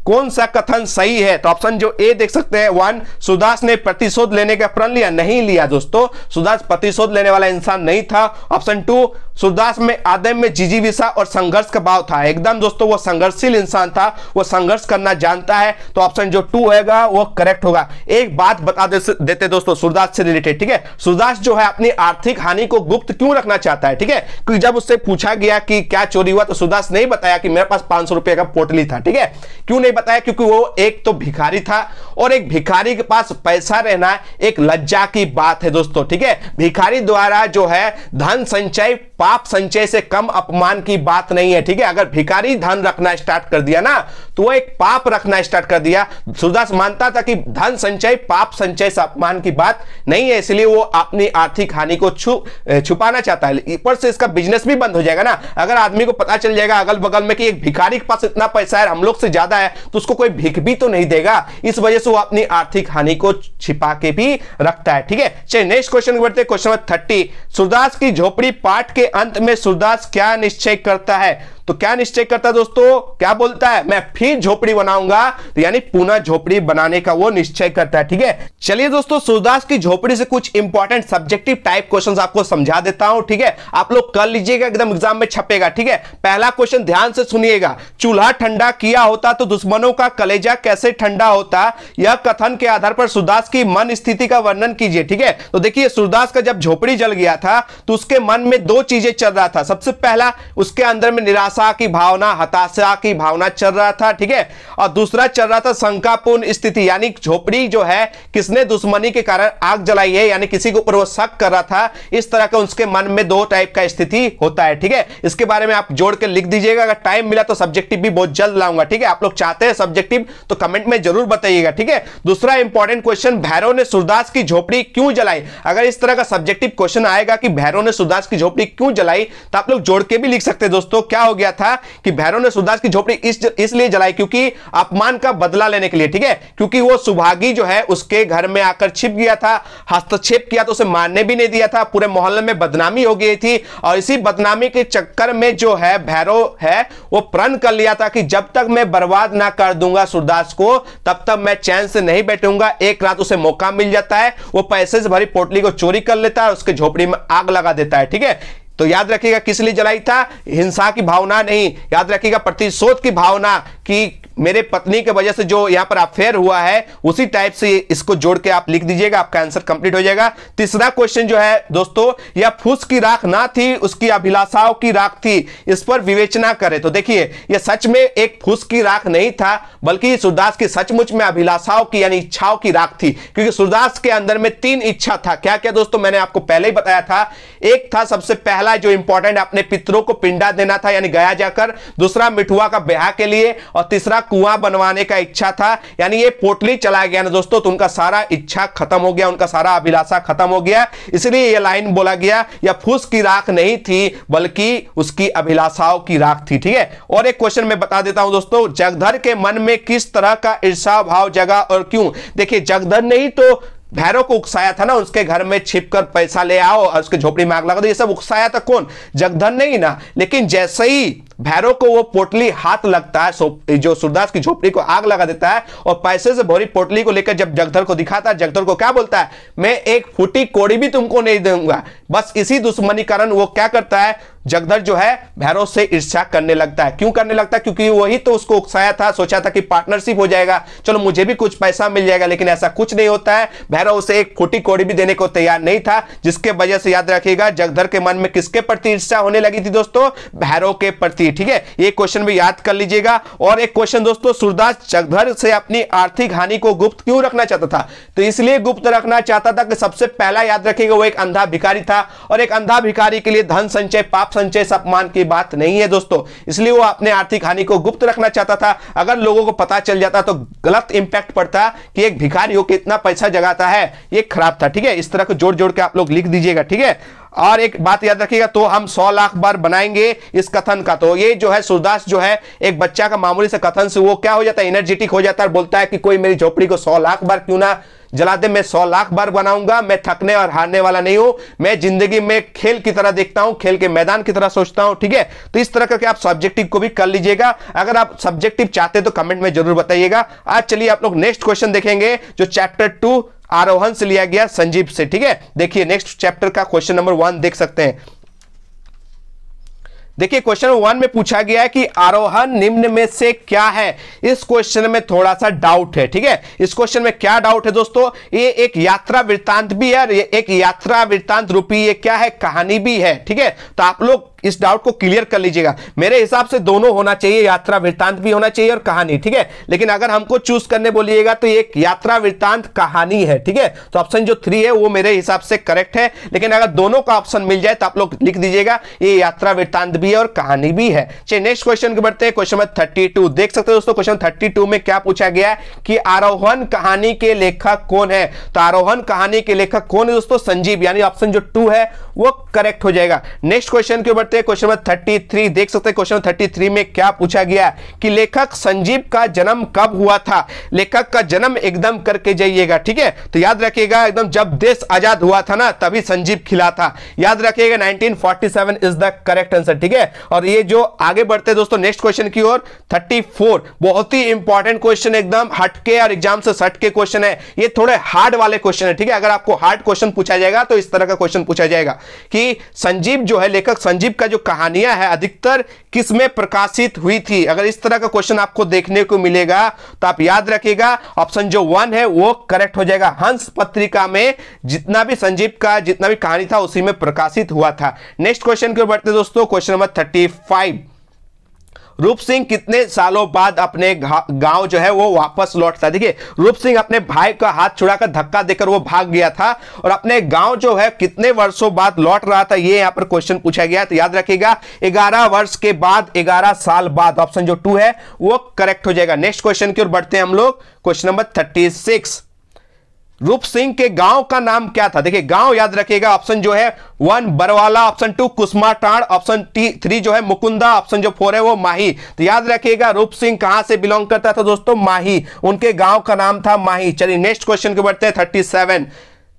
कौन सा कथन सही है तो ऑप्शन जो ए देख सकते हैं वन सुदास ने प्रतिशोध लेने का प्रण लिया नहीं लिया दोस्तों सुदास प्रतिशोध लेने वाला इंसान नहीं था ऑप्शन टू सुदास में आदम में जिजीविशा और संघर्ष का भाव था एकदम दोस्तों वो संघर्षशील इंसान था वो संघर्ष करना जानता है तो ऑप्शन जो टू होगा वो करेक्ट होगा एक बात बता देते दोस्तों सुरदास से रिलेटेड ठीक है सुदास जो है अपनी आर्थिक हानि को गुप्त क्यों रखना चाहता है ठीक है क्योंकि जब उससे पूछा गया कि क्या चोरी हुआ तो सुदास नहीं बताया कि मेरे पास पांच का पोटली था ठीक है क्यों नहीं बताया क्योंकि वो एक तो भिखारी था और एक भिखारी के पास पैसा रहना एक लज्जा की बात है दोस्तों ठीक है भिखारी द्वारा जो है धन संचय पाप संचय से कम अपमान की बात नहीं है ठीक है अगर भिखारी धन रखना स्टार्ट कर दिया ना तो वो एक पाप रखना स्टार्ट कर दिया सूरदास मानता था कि धन संचय पाप संचय से अपमान की बात नहीं है इसलिए वो अपनी आर्थिक हानि को छु छुपाना चाहता है ऊपर से इसका बिजनेस भी बंद हो जाएगा ना अगर आदमी को पता चल जाएगा अगल बगल में कि एक भिखारी के पास इतना पैसा है हम लोग से ज्यादा है तो उसको कोई भिख भी तो नहीं देगा इस वजह से वो अपनी आर्थिक हानि को छिपा के भी रखता है ठीक है चलिए नेक्स्ट क्वेश्चन बढ़ते क्वेश्चन नंबर थर्टी सुरदास की झोपड़ी पाठ के अंत में सुरदास क्या निश्चय करता है तो क्या निश्चय करता है दोस्तों क्या बोलता है मैं फिर झोपड़ी बनाऊंगा तो यानी पुनः झोपड़ी बनाने का वो निश्चय करता है ठीक है चलिए दोस्तों सूरदास की झोपड़ी से कुछ इंपॉर्टेंट सब्जेक्टिव टाइप क्वेश्चन आपको समझा देता हूं ठीक है आप लोग कर लीजिएगा एकदम एग्जाम में छपेगा ठीक है पहला क्वेश्चन ध्यान से सुनिएगा चूल्हा ठंडा किया होता तो दुश्मनों का कलेजा कैसे ठंडा होता यह कथन के आधार पर सूरदास की मन स्थिति का वर्णन कीजिए ठीक है तो देखिए सूरदास का जब झोपड़ी जल गया था तो उसके मन में दो चीजें चल रहा था सबसे पहला उसके अंदर में निराशा निराशा की भावना हताशा की भावना चल रहा था ठीक है और दूसरा चल रहा था शंकापूर्ण स्थिति यानी झोपड़ी जो है किसने दुश्मनी के कारण आग जलाई है यानी किसी के ऊपर वो शक कर रहा था इस तरह का उसके मन में दो टाइप का स्थिति होता है ठीक है इसके बारे में आप जोड़ के लिख दीजिएगा अगर टाइम मिला तो सब्जेक्टिव भी बहुत जल्द लाऊंगा ठीक है आप लोग चाहते हैं सब्जेक्टिव तो कमेंट में जरूर बताइएगा ठीक है दूसरा इंपॉर्टेंट क्वेश्चन भैरव ने सुरदास की झोपड़ी क्यों जलाई अगर इस तरह का सब्जेक्टिव क्वेश्चन आएगा कि भैरव ने सुरदास की झोपड़ी क्यों जलाई तो आप लोग जोड़ के भी लिख सकते हैं दोस्तों क्या हो गया किया था कि भैरव ने सुदास की झोपड़ी इस इसलिए जलाई क्योंकि अपमान का बदला लेने के लिए ठीक है क्योंकि वो सुभागी जो है उसके घर में आकर छिप गया था हस्तक्षेप किया तो उसे मारने भी नहीं दिया था पूरे मोहल्ले में बदनामी हो गई थी और इसी बदनामी के चक्कर में जो है भैरव है वो प्रण कर लिया था कि जब तक मैं बर्बाद ना कर दूंगा सुरदास को तब तक मैं चैन से नहीं बैठूंगा एक रात उसे मौका मिल जाता है वो पैसे से भरी पोटली को चोरी कर लेता है उसके झोपड़ी में आग लगा देता है ठीक है तो याद रखिएगा किस लिए जलाई था हिंसा की भावना नहीं याद रखिएगा प्रतिशोध की भावना कि मेरे पत्नी के वजह से जो यहां पर अफेयर हुआ है उसी टाइप से इसको जोड़ के आप लिख दीजिएगा आपका आंसर कंप्लीट हो जाएगा तीसरा क्वेश्चन जो है दोस्तों यह फूस की राख ना थी उसकी अभिलाषाओं की राख थी इस पर विवेचना करें तो देखिए यह सच में एक फूस की राख नहीं था बल्कि सूरदास की सचमुच में अभिलाषाओं की यानी इच्छाओं की राख थी क्योंकि सूरदास के अंदर में तीन इच्छा था क्या क्या दोस्तों मैंने आपको पहले ही बताया था एक था सबसे पहला जो इंपॉर्टेंट अपने पितरों को पिंडा देना था यानी गया जाकर दूसरा मिठुआ का ब्याह के लिए और तीसरा कुआं बनवाने का इच्छा था यानी ये पोटली चला गया ना दोस्तों तो उनका सारा इच्छा खत्म हो गया उनका सारा अभिलाषा खत्म हो गया इसलिए यह लाइन बोला गया या फूस की राख नहीं थी बल्कि उसकी अभिलाषाओं की राख थी ठीक है और एक क्वेश्चन में बता देता हूं दोस्तों जगधर के मन में किस तरह का ईर्षा भाव जगा और क्यों देखिए जगधर ने ही तो भैरव को उकसाया था ना उसके घर में छिपकर पैसा ले आओ और उसके झोपड़ी में आग लगा दो ये सब उकसाया था कौन जगधन नहीं ना लेकिन जैसे ही भैरव को वो पोटली हाथ लगता है जो सूरदास की झोपड़ी को आग लगा देता है और पैसे से भरी पोटली को लेकर जब जगधर को दिखाता है जगधर को क्या बोलता है मैं एक फूटी कोड़ी भी तुमको नहीं दूंगा बस इसी दुश्मनी कारण वो क्या करता है जगधर जो है भैरव से ईर्षा करने लगता है क्यों करने लगता है क्योंकि वही तो उसको उकसाया था सोचा था कि पार्टनरशिप हो जाएगा चलो मुझे भी कुछ पैसा मिल जाएगा लेकिन ऐसा कुछ नहीं होता है भैरव उसे एक फोटी कोड़ी भी देने को तैयार नहीं था जिसके वजह से याद रखिएगा जगधर के मन में किसके प्रति ईर्षा होने लगी थी दोस्तों भैरव के प्रति ठीक है ये क्वेश्चन भी याद कर लीजिएगा और एक क्वेश्चन दोस्तों सूरदास जगधर से अपनी आर्थिक हानि को गुप्त क्यों रखना चाहता था तो इसलिए गुप्त रखना चाहता था कि सबसे पहला याद रखेगा वो एक अंधा भिखारी था और एक अंधा भिखारी के लिए धन संचय पाप संचय अपमान की बात नहीं है दोस्तों इसलिए वो अपने आर्थिक हानि को गुप्त रखना चाहता था अगर लोगों को पता चल जाता तो गलत इंपैक्ट पड़ता कि एक भिखारी हो कितना पैसा जगाता है ये खराब था ठीक है इस तरह को जोड़ जोड़ के आप लोग लिख दीजिएगा ठीक है और एक बात याद रखिएगा तो हम सौ लाख बार बनाएंगे इस कथन का तो ये जो है सूरदास जो है एक बच्चा का मामूली से कथन से वो क्या हो जाता है एनर्जेटिक हो जाता है बोलता है कि कोई मेरी झोपड़ी को सौ लाख बार क्यों ना जला दे मैं सौ लाख बार बनाऊंगा मैं थकने और हारने वाला नहीं हूं मैं जिंदगी में खेल की तरह देखता हूं खेल के मैदान की तरह सोचता हूं ठीक है तो इस तरह करके आप सब्जेक्टिव को भी कर लीजिएगा अगर आप सब्जेक्टिव चाहते तो कमेंट में जरूर बताइएगा आज चलिए आप लोग नेक्स्ट क्वेश्चन देखेंगे जो चैप्टर टू आरोहन से लिया गया संजीव से ठीक है देखिए नेक्स्ट चैप्टर का क्वेश्चन नंबर वन देख सकते हैं देखिए क्वेश्चन वन में पूछा गया है कि आरोहन निम्न में से क्या है इस क्वेश्चन में थोड़ा सा डाउट है ठीक है इस क्वेश्चन में क्या डाउट है दोस्तों ये एक यात्रा वृत्तांत भी है एक यात्रा वृत्तांत रूपी ये क्या है कहानी भी है ठीक है तो आप लोग इस डाउट को क्लियर कर लीजिएगा मेरे हिसाब से दोनों होना चाहिए यात्रा वृत्तांत भी होना चाहिए और कहानी ठीक है लेकिन अगर हमको चूज करने बोलिएगा तो एक यात्रा वृत्तांत कहानी है ठीक है तो ऑप्शन जो थ्री है वो मेरे हिसाब से करेक्ट है लेकिन अगर दोनों का ऑप्शन मिल जाए तो आप लोग लिख दीजिएगा ये यात्रा वृत्तांत भी है और कहानी भी है चलिए नेक्स्ट क्वेश्चन के बढ़ते हैं क्वेश्चन नंबर थर्टी देख सकते हो दोस्तों क्वेश्चन थर्टी में क्या पूछा गया है कि आरोहण कहानी के लेखक कौन है तो आरोहण कहानी के लेखक कौन है दोस्तों संजीव यानी ऑप्शन जो टू है वो करेक्ट हो जाएगा नेक्स्ट क्वेश्चन के ऊपर करते हैं क्वेश्चन नंबर 33 देख सकते हैं क्वेश्चन नंबर 33 में क्या पूछा गया कि लेखक संजीव का जन्म कब हुआ था लेखक का जन्म एकदम करके जाइएगा ठीक है तो याद रखिएगा एकदम जब देश आजाद हुआ था ना तभी संजीव खिला था याद रखिएगा 1947 इज द करेक्ट आंसर ठीक है और ये जो आगे बढ़ते दोस्तों नेक्स्ट क्वेश्चन की ओर 34 बहुत ही इंपॉर्टेंट क्वेश्चन एकदम हटके और एग्जाम से सटके क्वेश्चन है ये थोड़े हार्ड वाले क्वेश्चन है ठीक है अगर आपको हार्ड क्वेश्चन पूछा जाएगा तो इस तरह का क्वेश्चन पूछा जाएगा कि संजीव जो है लेखक संजीव का जो कहानियां है अधिकतर किस में प्रकाशित हुई थी अगर इस तरह का क्वेश्चन आपको देखने को मिलेगा तो आप याद रखिएगा ऑप्शन जो वन है वो करेक्ट हो जाएगा हंस पत्रिका में जितना भी संजीव का जितना भी कहानी था उसी में प्रकाशित हुआ था नेक्स्ट क्वेश्चन की ओर बढ़ते दोस्तों क्वेश्चन नंबर थर्टी रूप सिंह कितने सालों बाद अपने गांव जो है वो वापस लौटता देखिए रूप सिंह अपने भाई का हाथ छुड़ाकर धक्का देकर वो भाग गया था और अपने गांव जो है कितने वर्षों बाद लौट रहा था ये यहाँ पर क्वेश्चन पूछा गया तो याद रखिएगा ग्यारह वर्ष के बाद ग्यारह साल बाद ऑप्शन जो टू है वो करेक्ट हो जाएगा नेक्स्ट क्वेश्चन की ओर बढ़ते हैं हम लोग क्वेश्चन नंबर थर्टी सिक्स रूप सिंह के गांव का नाम क्या था देखिए गांव याद रखिएगा ऑप्शन जो है वन बरवाला ऑप्शन टू टाण ऑप्शन थ्री जो है मुकुंदा ऑप्शन जो फोर है वो माही तो याद रखिएगा रूप सिंह कहां से बिलोंग करता था दोस्तों माही उनके गांव का नाम था माही चलिए नेक्स्ट क्वेश्चन के बढ़ते हैं थर्टी सेवन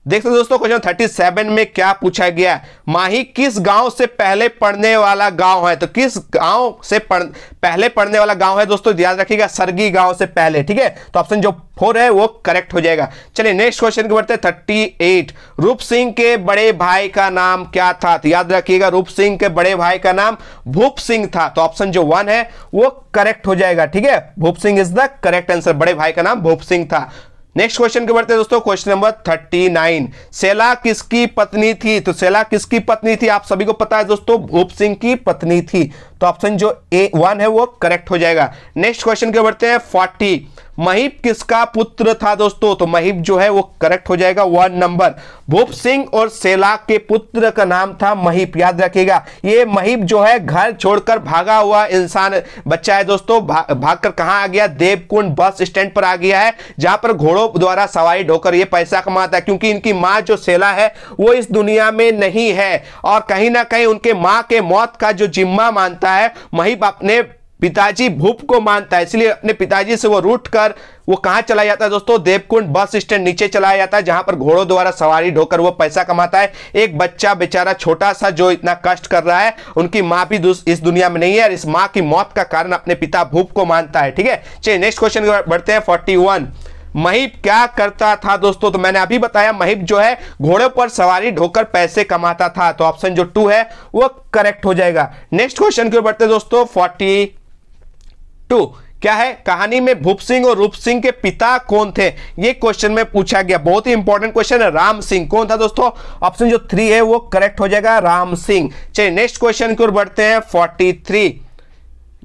देख सकते दोस्तों क्वेश्चन थर्टी सेवन में क्या पूछा गया है माही किस गांव से पहले पढ़ने वाला गांव है तो किस गांव से पढ़ पहले पढ़ने वाला गांव है दोस्तों याद रखिएगा सरगी गांव से पहले ठीक है तो ऑप्शन जो फोर है वो करेक्ट हो जाएगा चलिए नेक्स्ट क्वेश्चन की बढ़ते थर्टी एट रूप सिंह के बड़े भाई का नाम क्या था तो याद रखिएगा रूप सिंह के बड़े भाई का नाम भूप सिंह था तो ऑप्शन जो वन है वो करेक्ट हो जाएगा ठीक है Bhoop Singh is the correct answer बड़े भाई का नाम भूप सिंह था नेक्स्ट क्वेश्चन के बढ़ते दोस्तों क्वेश्चन नंबर थर्टी नाइन सेला किसकी पत्नी थी तो सेला किसकी पत्नी थी आप सभी को पता है दोस्तों भूप सिंह की पत्नी थी तो ऑप्शन जो ए वन है वो करेक्ट हो जाएगा नेक्स्ट क्वेश्चन के बढ़ते हैं फोर्टी महिप किसका पुत्र था दोस्तों तो महिप जो है वो करेक्ट हो जाएगा वन नंबर भूप सिंह और सेला के पुत्र का नाम था महिप याद रखिएगा ये महिप जो है घर छोड़कर भागा हुआ इंसान बच्चा है दोस्तों भा, भागकर कहां कहाँ आ गया देवकुंड बस स्टैंड पर आ गया है जहां पर घोड़ों द्वारा सवारी ढोकर ये पैसा कमाता है क्योंकि इनकी माँ जो सेला है वो इस दुनिया में नहीं है और कहीं ना कहीं उनके माँ के मौत का जो जिम्मा मानता है महिप अपने पिताजी भूप को मानता है इसलिए अपने पिताजी से वो रूट कर वो कहाँ चला जाता है दोस्तों देवकुंड बस स्टैंड नीचे चला जाता है जहां पर घोड़ों द्वारा सवारी ढोकर वो पैसा कमाता है एक बच्चा बेचारा छोटा सा जो इतना कष्ट कर रहा है उनकी माँ भी इस दुनिया में नहीं है और इस माँ की मौत का कारण अपने पिता भूप को मानता है ठीक है चलिए नेक्स्ट क्वेश्चन बढ़ते हैं फोर्टी महिप क्या करता था दोस्तों तो मैंने अभी बताया महिप जो है घोड़े पर सवारी ढोकर पैसे कमाता था तो ऑप्शन जो टू है वो करेक्ट हो जाएगा नेक्स्ट क्वेश्चन की ओर बढ़ते दोस्तों फोर्टी टू क्या है कहानी में भूप सिंह और रूप सिंह के पिता कौन थे ये क्वेश्चन में पूछा गया बहुत ही इंपॉर्टेंट क्वेश्चन है राम सिंह कौन था दोस्तों ऑप्शन जो थ्री है वो करेक्ट हो जाएगा राम सिंह चलिए नेक्स्ट क्वेश्चन की ओर बढ़ते हैं फोर्टी थ्री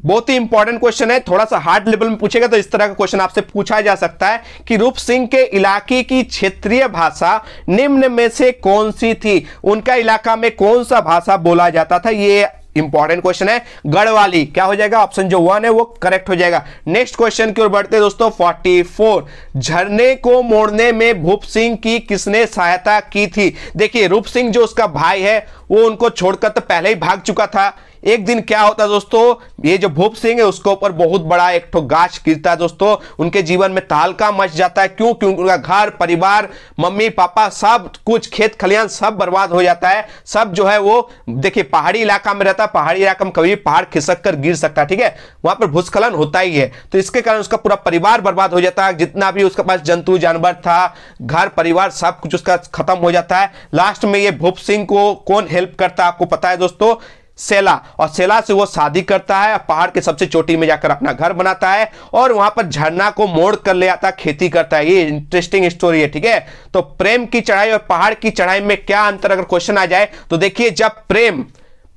बहुत ही इंपॉर्टेंट क्वेश्चन है थोड़ा सा हार्ड लेवल में पूछेगा तो इस तरह का क्वेश्चन आपसे पूछा जा सकता है कि रूप सिंह के इलाके की क्षेत्रीय भाषा निम्न में से कौन सी थी उनका इलाका में कौन सा भाषा बोला जाता था ये इंपॉर्टेंट क्वेश्चन है गढ़वाली क्या हो जाएगा ऑप्शन जो वन है वो करेक्ट हो जाएगा नेक्स्ट क्वेश्चन की ओर बढ़ते दोस्तों 44 झरने को मोड़ने में भूप सिंह की किसने सहायता की थी देखिए रूप सिंह जो उसका भाई है वो उनको छोड़कर तो पहले ही भाग चुका था एक दिन क्या होता है दोस्तों ये जो भूप सिंह है उसके ऊपर बहुत बड़ा एक ठो गाछ गिरता है दोस्तों उनके जीवन में तहलका मच जाता है क्यों क्योंकि उनका घर परिवार मम्मी पापा सब कुछ खेत खलियान सब बर्बाद हो जाता है सब जो है वो देखिए पहाड़ी इलाका में रहता है पहाड़ी इलाका में कभी पहाड़ खिसक कर गिर सकता है ठीक है वहां पर भूस्खलन होता ही है तो इसके कारण उसका पूरा परिवार बर्बाद हो जाता है जितना भी उसके पास जंतु जानवर था घर परिवार सब कुछ उसका खत्म हो जाता है लास्ट में ये भूप सिंह को कौन हेल्प करता है आपको पता है दोस्तों सेला और सेला से वो शादी करता है पहाड़ के सबसे चोटी में जाकर अपना घर बनाता है और वहां पर झरना को मोड़ कर ले आता खेती करता है ये इंटरेस्टिंग स्टोरी है ठीक है तो प्रेम की चढ़ाई और पहाड़ की चढ़ाई में क्या अंतर अगर क्वेश्चन आ जाए तो देखिए जब प्रेम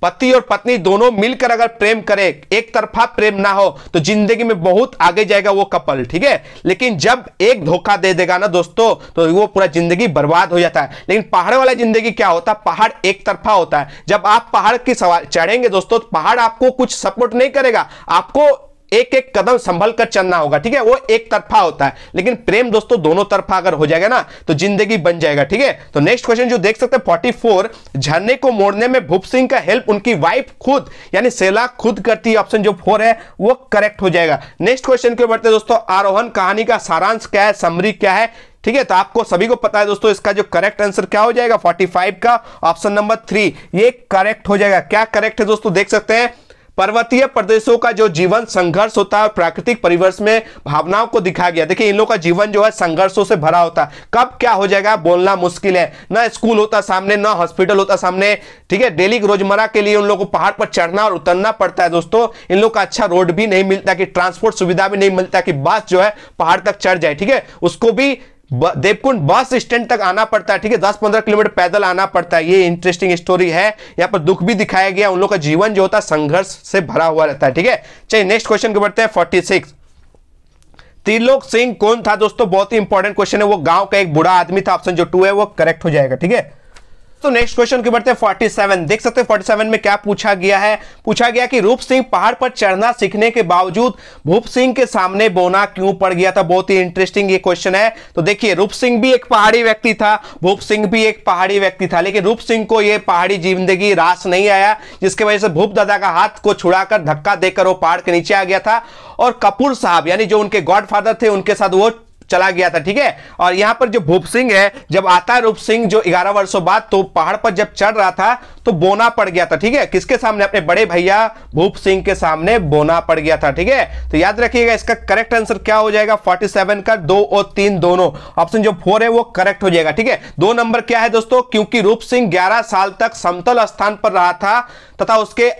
पति और पत्नी दोनों मिलकर अगर प्रेम करें एक तरफा प्रेम ना हो तो जिंदगी में बहुत आगे जाएगा वो कपल ठीक है लेकिन जब एक धोखा दे देगा ना दोस्तों तो वो पूरा जिंदगी बर्बाद हो जाता है लेकिन पहाड़ वाला जिंदगी क्या होता है पहाड़ एक तरफा होता है जब आप पहाड़ की सवार चढ़ेंगे दोस्तों तो पहाड़ आपको कुछ सपोर्ट नहीं करेगा आपको एक एक कदम संभल कर चलना होगा ठीक है वो एक तरफा होता है लेकिन प्रेम दोस्तों दोनों तरफा अगर हो जाएगा ना तो जिंदगी बन जाएगा ठीक है तो नेक्स्ट क्वेश्चन जो देख सकते हैं फोर्टी फोर झरने को मोड़ने में भूप सिंह का हेल्प उनकी वाइफ खुद यानी सेला खुद करती है ऑप्शन जो फोर है वो करेक्ट हो जाएगा नेक्स्ट क्वेश्चन क्यों बढ़ते दोस्तों आरोहन कहानी का सारांश क्या है समरी क्या है ठीक है तो आपको सभी को पता है दोस्तों इसका जो करेक्ट आंसर क्या हो जाएगा 45 का ऑप्शन नंबर थ्री ये करेक्ट हो जाएगा क्या करेक्ट है दोस्तों देख सकते हैं पर्वतीय प्रदेशों का जो जीवन संघर्ष होता है प्राकृतिक परिवर्ष में भावनाओं को दिखाया गया देखिए इन लोगों का जीवन जो है संघर्षों से भरा होता है कब क्या हो जाएगा बोलना मुश्किल है ना स्कूल होता सामने ना हॉस्पिटल होता सामने ठीक है डेली रोजमर्रा के लिए उन लोगों को पहाड़ पर चढ़ना और उतरना पड़ता है दोस्तों इन लोग का अच्छा रोड भी नहीं मिलता कि ट्रांसपोर्ट सुविधा भी नहीं मिलता कि बस जो है पहाड़ तक चढ़ जाए ठीक है उसको भी देवकुंड बस स्टैंड तक आना पड़ता है ठीक है दस पंद्रह किलोमीटर पैदल आना पड़ता है ये इंटरेस्टिंग स्टोरी है यहाँ पर दुख भी दिखाया गया उन लोग का जीवन जो होता है संघर्ष से भरा हुआ रहता है ठीक है चलिए नेक्स्ट क्वेश्चन को बढ़ते हैं फोर्टी सिक्स त्रिलोक सिंह कौन था दोस्तों बहुत ही इंपॉर्टेंट क्वेश्चन है वो गांव का एक बुरा आदमी था ऑप्शन जो टू है वो करेक्ट हो जाएगा ठीक है तो नेक्स्ट क्वेश्चन की बढ़ते हैं 47 देख सकते हैं 47 में क्या पूछा गया है पूछा गया कि रूप सिंह पहाड़ पर चढ़ना सीखने के बावजूद भूप सिंह के सामने बोना क्यों पड़ गया था बहुत ही इंटरेस्टिंग ये क्वेश्चन है तो देखिए रूप सिंह भी एक पहाड़ी व्यक्ति था भूप सिंह भी एक पहाड़ी व्यक्ति था लेकिन रूप सिंह को यह पहाड़ी जिंदगी रास नहीं आया जिसके वजह से भूप दादा का हाथ को छुड़ाकर धक्का देकर वो पहाड़ के नीचे आ गया था और कपूर साहब यानी जो उनके गॉडफादर थे उनके साथ वो चला गया था ठीक है और यहां पर जो भूप सिंह है जब आता रूप सिंह जो 11 वर्षों बाद तो पहाड़ पर जब चढ़ रहा था तो बोना पड़ गया था ठीक है किसके सामने अपने बड़े भैया भूप सिंह के सामने बोना पड़ गया था ठीक है तो याद रखिएगा इसका करेक्ट आंसर क्या हो जाएगा 47 का दो और तीन दोनों ऑप्शन जो फोर है वो करेक्ट हो जाएगा ठीक है दो नंबर क्या है दोस्तों क्योंकि रूप सिंह ग्यारह साल तक समतल स्थान पर रहा था तथा उसके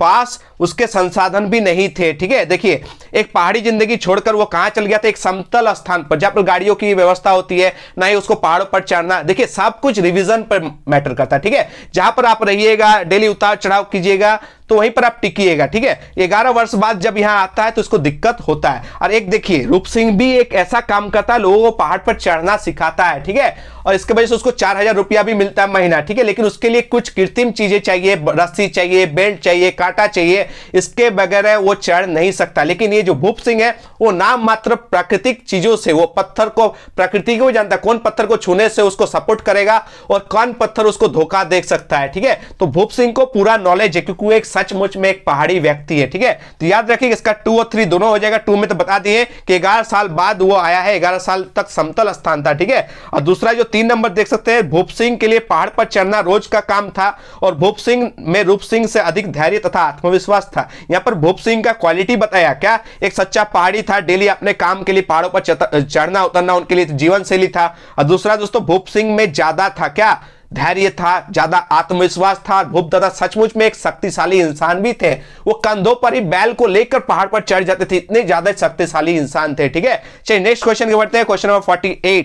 पास उसके संसाधन भी नहीं थे ठीक है देखिए एक पहाड़ी जिंदगी छोड़कर वो कहाँ चल गया था एक समतल स्थान पर जहाँ पर गाड़ियों की व्यवस्था होती है ना ही उसको पहाड़ों पर चढ़ना देखिए सब कुछ रिविजन पर मैटर करता है ठीक है जहां पर आप रहिएगा डेली उतार चढ़ाव कीजिएगा तो वहीं पर आप टिकिएगा ठीक है ग्यारह वर्ष बाद जब यहाँ आता है तो इसको दिक्कत होता है और एक देखिए रूप सिंह भी एक ऐसा काम करता है लोगों को पहाड़ पर चढ़ना सिखाता है ठीक है और इसके वजह से उसको चार हजार रुपया भी मिलता है महीना ठीक है लेकिन उसके लिए कुछ कृत्रिम चीजें चाहिए रस्सी चाहिए बेल्ट चाहिए कांटा चाहिए इसके बगैर वो चढ़ नहीं सकता लेकिन ये जो भूप सिंह है वो नाम मात्र प्राकृतिक चीजों से वो पत्थर को प्रकृति को जानता कौन पत्थर को छूने से उसको सपोर्ट करेगा और कौन पत्थर उसको धोखा देख सकता है ठीक है तो भूप सिंह को पूरा नॉलेज है क्योंकि वो एक सचमुच में एक पहाड़ी व्यक्ति है ठीक है तो याद रखिए इसका टू और थ्री दोनों हो जाएगा टू में तो बता दिए कि ग्यारह साल बाद वो आया है ग्यारह साल तक समतल स्थान था ठीक है और दूसरा जो तीन नंबर देख सकते हैं भूप सिंह के लिए पहाड़ पर चढ़ना रोज का काम था और भूप सिंह में रूप सिंह से अधिक धैर्य तथा आत्मविश्वास था यहाँ पर भूप सिंह का क्वालिटी बताया क्या एक सच्चा पहाड़ी था डेली अपने काम के लिए पहाड़ों पर चढ़ना उतरना उनके लिए जीवन शैली था और दूसरा दोस्तों भूप सिंह में ज्यादा था क्या धैर्य था ज्यादा आत्मविश्वास था भूप दादा सचमुच में एक शक्तिशाली इंसान भी थे वो कंधों पर ही बैल को लेकर पहाड़ पर चढ़ जाते थे इतने ज्यादा शक्तिशाली इंसान थे ठीक है चलिए नेक्स्ट क्वेश्चन के बढ़ते हैं क्वेश्चन नंबर फोर्टी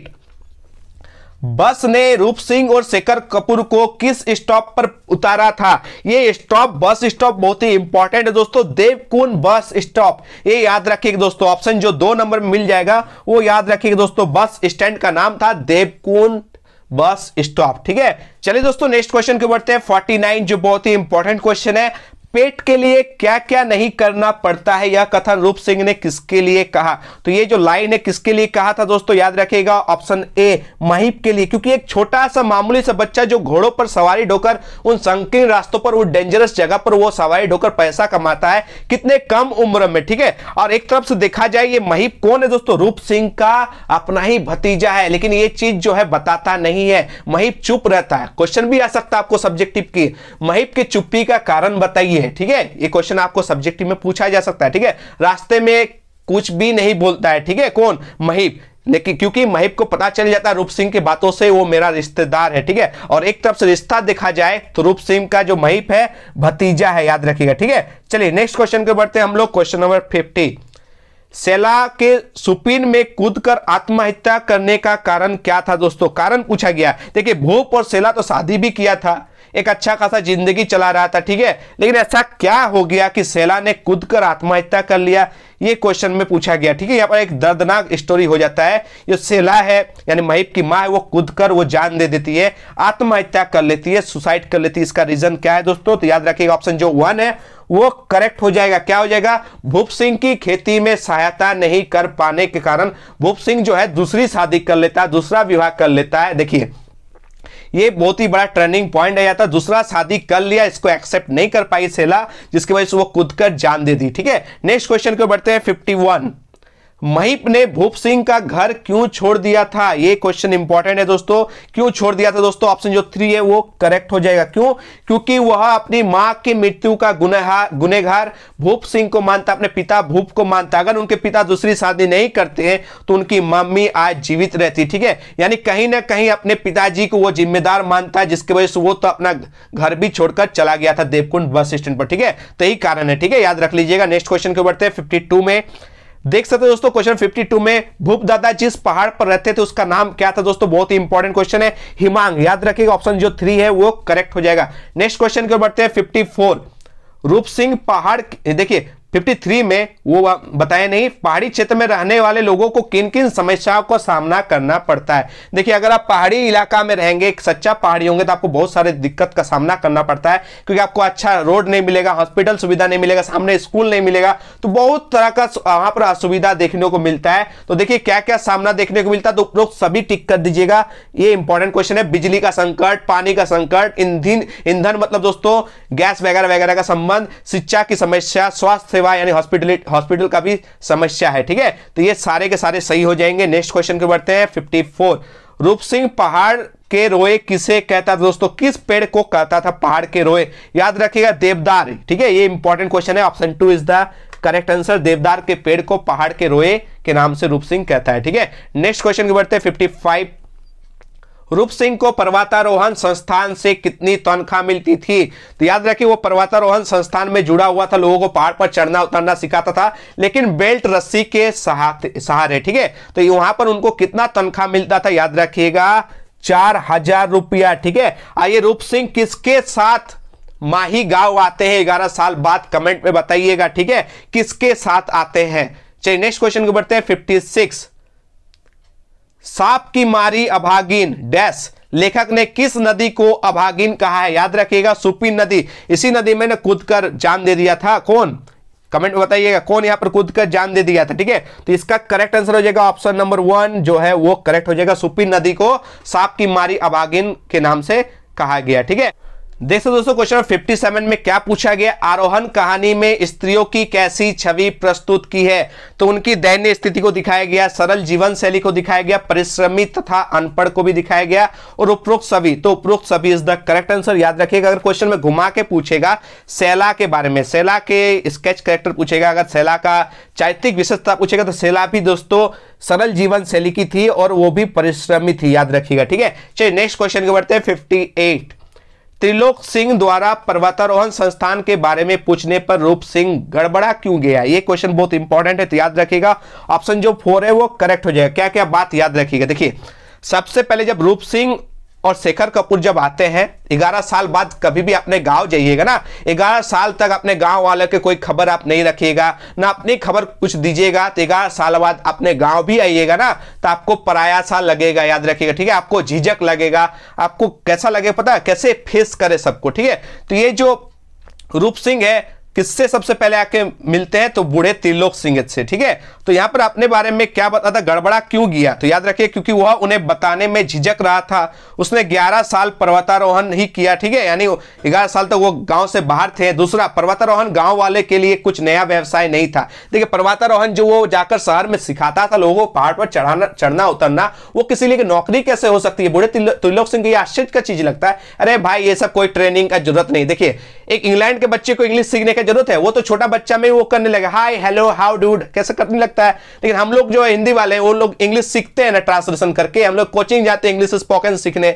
बस ने रूप सिंह और शेखर कपूर को किस स्टॉप पर उतारा था ये स्टॉप बस स्टॉप बहुत ही इंपॉर्टेंट है दोस्तों देवकुंड बस स्टॉप ये याद रखिए दोस्तों ऑप्शन जो दो नंबर में मिल जाएगा वो याद रखिए दोस्तों बस स्टैंड का नाम था देवकुंड बस स्टॉप ठीक है चलिए दोस्तों नेक्स्ट क्वेश्चन के बढ़ते हैं 49 जो बहुत ही इंपॉर्टेंट क्वेश्चन है पेट के लिए क्या क्या नहीं करना पड़ता है यह कथन रूप सिंह ने किसके लिए कहा तो ये जो लाइन है किसके लिए कहा था दोस्तों याद रखिएगा ऑप्शन ए महीप के लिए क्योंकि एक छोटा सा मामूली सा बच्चा जो घोड़ों पर सवारी ढोकर उन संकीर्ण रास्तों पर वो डेंजरस जगह पर वो सवारी ढोकर पैसा कमाता है कितने कम उम्र में ठीक है और एक तरफ से देखा जाए ये महीप कौन है दोस्तों रूप सिंह का अपना ही भतीजा है लेकिन ये चीज जो है बताता नहीं है महीप चुप रहता है क्वेश्चन भी आ सकता है आपको सब्जेक्टिव की महिप की चुप्पी का कारण बताइए है ठीक है ये क्वेश्चन आपको सब्जेक्टिव में पूछा जा सकता है ठीक है रास्ते में कुछ भी नहीं बोलता है ठीक है कौन महीप लेकिन क्योंकि महिप को पता चल जाता है रूप सिंह की बातों से वो मेरा रिश्तेदार है ठीक है और एक तरफ से रिश्ता देखा जाए तो रूप सिंह का जो महिप है भतीजा है याद रखिएगा ठीक है चलिए नेक्स्ट क्वेश्चन के बढ़ते हैं हम लोग क्वेश्चन नंबर फिफ्टी सेला के सुपीन में कूदकर आत्महत्या करने का कारण क्या था दोस्तों कारण पूछा गया देखिए भूप और सेला तो शादी भी किया था एक अच्छा खासा जिंदगी चला रहा था ठीक है लेकिन ऐसा क्या हो गया कि सेला ने कूद कर आत्महत्या कर लिया ये क्वेश्चन में पूछा गया ठीक है यहाँ पर एक दर्दनाक स्टोरी हो जाता है जो सेला है यानी महिप की माँ है वो कूद कर वो जान दे देती है आत्महत्या कर लेती है सुसाइड कर लेती है इसका रीजन क्या है दोस्तों तो याद रखिएगा ऑप्शन जो वन है वो करेक्ट हो जाएगा क्या हो जाएगा भूप सिंह की खेती में सहायता नहीं कर पाने के कारण भूप सिंह जो है दूसरी शादी कर लेता है दूसरा विवाह कर लेता है देखिए ये बहुत ही बड़ा टर्निंग पॉइंट है था तो दूसरा शादी कर लिया इसको एक्सेप्ट नहीं कर पाई सेला जिसकी वजह से वो कूद कर जान दे दी ठीक है नेक्स्ट क्वेश्चन को बढ़ते हैं फिफ्टी महिप ने भूप सिंह का घर क्यों छोड़ दिया था ये क्वेश्चन इंपॉर्टेंट है दोस्तों क्यों छोड़ दिया था दोस्तों ऑप्शन जो थ्री है वो करेक्ट हो जाएगा क्यों क्योंकि वह अपनी मां की मृत्यु का गुनेगार भूप सिंह को मानता अपने पिता भूप को मानता अगर उनके पिता दूसरी शादी नहीं करते हैं तो उनकी मम्मी आज जीवित रहती ठीक है यानी कहीं ना कहीं अपने पिताजी को वो जिम्मेदार मानता है जिसकी वजह से वो तो अपना घर भी छोड़कर चला गया था देवकुंड बस स्टैंड पर ठीक है तो यही कारण है ठीक है याद रख लीजिएगा नेक्स्ट क्वेश्चन के बढ़ते हैं फिफ्टी में देख सकते हो दोस्तों क्वेश्चन 52 में दादा जिस पहाड़ पर रहते थे उसका नाम क्या था दोस्तों बहुत ही इंपॉर्टेंट क्वेश्चन है हिमांग याद रखिएगा ऑप्शन जो थ्री है वो करेक्ट हो जाएगा नेक्स्ट क्वेश्चन की ओर बढ़ते हैं 54 रूप सिंह पहाड़ देखिए 53 में वो बताए नहीं पहाड़ी क्षेत्र में रहने वाले लोगों को किन किन समस्याओं का सामना करना पड़ता है देखिए अगर आप पहाड़ी इलाका में रहेंगे एक सच्चा पहाड़ी होंगे तो आपको बहुत सारे दिक्कत का सामना करना पड़ता है क्योंकि आपको अच्छा रोड नहीं मिलेगा हॉस्पिटल सुविधा नहीं मिलेगा सामने स्कूल नहीं मिलेगा तो बहुत तरह का वहाँ पर असुविधा देखने को मिलता है तो देखिए क्या क्या सामना देखने को मिलता है तो उपरोक्त सभी टिक कर दीजिएगा ये इंपॉर्टेंट क्वेश्चन है बिजली का संकट पानी का संकट ईंधन ईंधन मतलब दोस्तों गैस वगैरह वगैरह का संबंध शिक्षा की समस्या स्वास्थ्य सेवा यानी हॉस्पिटल हॉस्पिटल का भी समस्या है ठीक है तो ये सारे के सारे सही हो जाएंगे नेक्स्ट क्वेश्चन के बढ़ते हैं फिफ्टी फोर रूप सिंह पहाड़ के रोए किसे कहता था दोस्तों किस पेड़ को कहता था पहाड़ के रोए याद रखिएगा देवदार ठीक है ये इंपॉर्टेंट क्वेश्चन है option two is the correct answer देवदार के पेड़ को पहाड़ के रोए के नाम से रूप सिंह कहता है ठीक है नेक्स्ट क्वेश्चन के बढ़ते हैं फिफ्टी रूप सिंह को पर्वतारोहण संस्थान से कितनी तनख्वाह मिलती थी तो याद रखिए वो पर्वतारोहण संस्थान में जुड़ा हुआ था लोगों को पहाड़ पर चढ़ना उतरना सिखाता था लेकिन बेल्ट रस्सी के सहारे ठीक है तो वहां पर उनको कितना तनख्वाह मिलता था याद रखिएगा चार हजार रुपया ठीक है आइए रूप सिंह किसके साथ माही गांव आते हैं ग्यारह साल बाद कमेंट में बताइएगा ठीक है किसके साथ आते हैं चलिए नेक्स्ट क्वेश्चन को बढ़ते हैं फिफ्टी सिक्स सांप की मारी अभागिन डैश लेखक ने किस नदी को अभागिन कहा है याद रखिएगा सुपी नदी इसी नदी में ना कूद कर जान दे दिया था कौन कमेंट में बताइएगा कौन यहां पर कूद कर जान दे दिया था ठीक है तो इसका करेक्ट आंसर हो जाएगा ऑप्शन नंबर वन जो है वो करेक्ट हो जाएगा सुपी नदी को सांप की मारी अभागिन के नाम से कहा गया ठीक है देखो दोस्तों क्वेश्चन नंबर सेवन में क्या पूछा गया आरोहण कहानी में स्त्रियों की कैसी छवि प्रस्तुत की है तो उनकी दैन्य स्थिति को दिखाया गया सरल जीवन शैली को दिखाया गया परिश्रमी तथा अनपढ़ को भी दिखाया गया और उपरोक्त सभी तो उपरोक्त सभी इज द करेक्ट आंसर याद रखिएगा अगर क्वेश्चन में घुमा के पूछेगा सेला के बारे में सेला के स्केच करेक्टर पूछेगा अगर सेला का चैतिक विशेषता पूछेगा तो सेला भी दोस्तों सरल जीवन शैली की थी और वो भी परिश्रमी थी याद रखिएगा ठीक है चलिए नेक्स्ट क्वेश्चन के बढ़ते हैं फिफ्टी त्रिलोक सिंह द्वारा पर्वतारोहण संस्थान के बारे में पूछने पर रूप सिंह गड़बड़ा क्यों गया ये क्वेश्चन बहुत इंपॉर्टेंट है तो याद रखिएगा ऑप्शन जो फोर है वो करेक्ट हो जाएगा क्या क्या बात याद रखिएगा देखिए सबसे पहले जब रूप सिंह और शेखर कपूर जब आते हैं ग्यारह साल बाद कभी भी अपने गांव जाइएगा ना ग्यारह साल तक अपने गांव वाले के कोई खबर आप नहीं रखिएगा ना अपनी खबर कुछ दीजिएगा तो ग्यारह साल बाद अपने गांव भी आइएगा ना तो आपको पराया सा लगेगा याद रखिएगा ठीक है आपको झिझक लगेगा आपको कैसा लगे पता कैसे फेस करे सबको ठीक है तो ये जो रूप सिंह है किससे सबसे पहले आके मिलते हैं तो बूढ़े त्रिलोक सिंह से ठीक है तो यहां पर अपने बारे में क्या बता था गड़बड़ा क्यों गया तो याद रखिए क्योंकि वह उन्हें बताने में झिझक रहा था उसने 11 साल पर्वतारोहण ही किया ठीक है यानी 11 साल तक तो वो गांव से बाहर थे दूसरा पर्वतारोहण गांव वाले के लिए कुछ नया व्यवसाय नहीं था देखिये पर्वतारोहण जो वो जाकर शहर में सिखाता था लोगों को पहाड़ पर चढ़ाना चढ़ना उतरना वो किसी लिए नौकरी कैसे हो सकती है बूढ़े त्रिलोक सिंह को यह आश्चर्य का चीज लगता है अरे भाई ये सब कोई ट्रेनिंग का जरूरत नहीं देखिए एक इंग्लैंड के बच्चे को इंग्लिश सीखने क्या जरूरत है वो तो छोटा बच्चा में वो करने लगे हाई हेलो हाउ डूड कैसे करने लगता है लेकिन हम लोग जो हिंदी वाले हैं वो लोग इंग्लिश सीखते हैं ना ट्रांसलेशन करके हम लोग कोचिंग जाते हैं इंग्लिश स्पोकन सीखने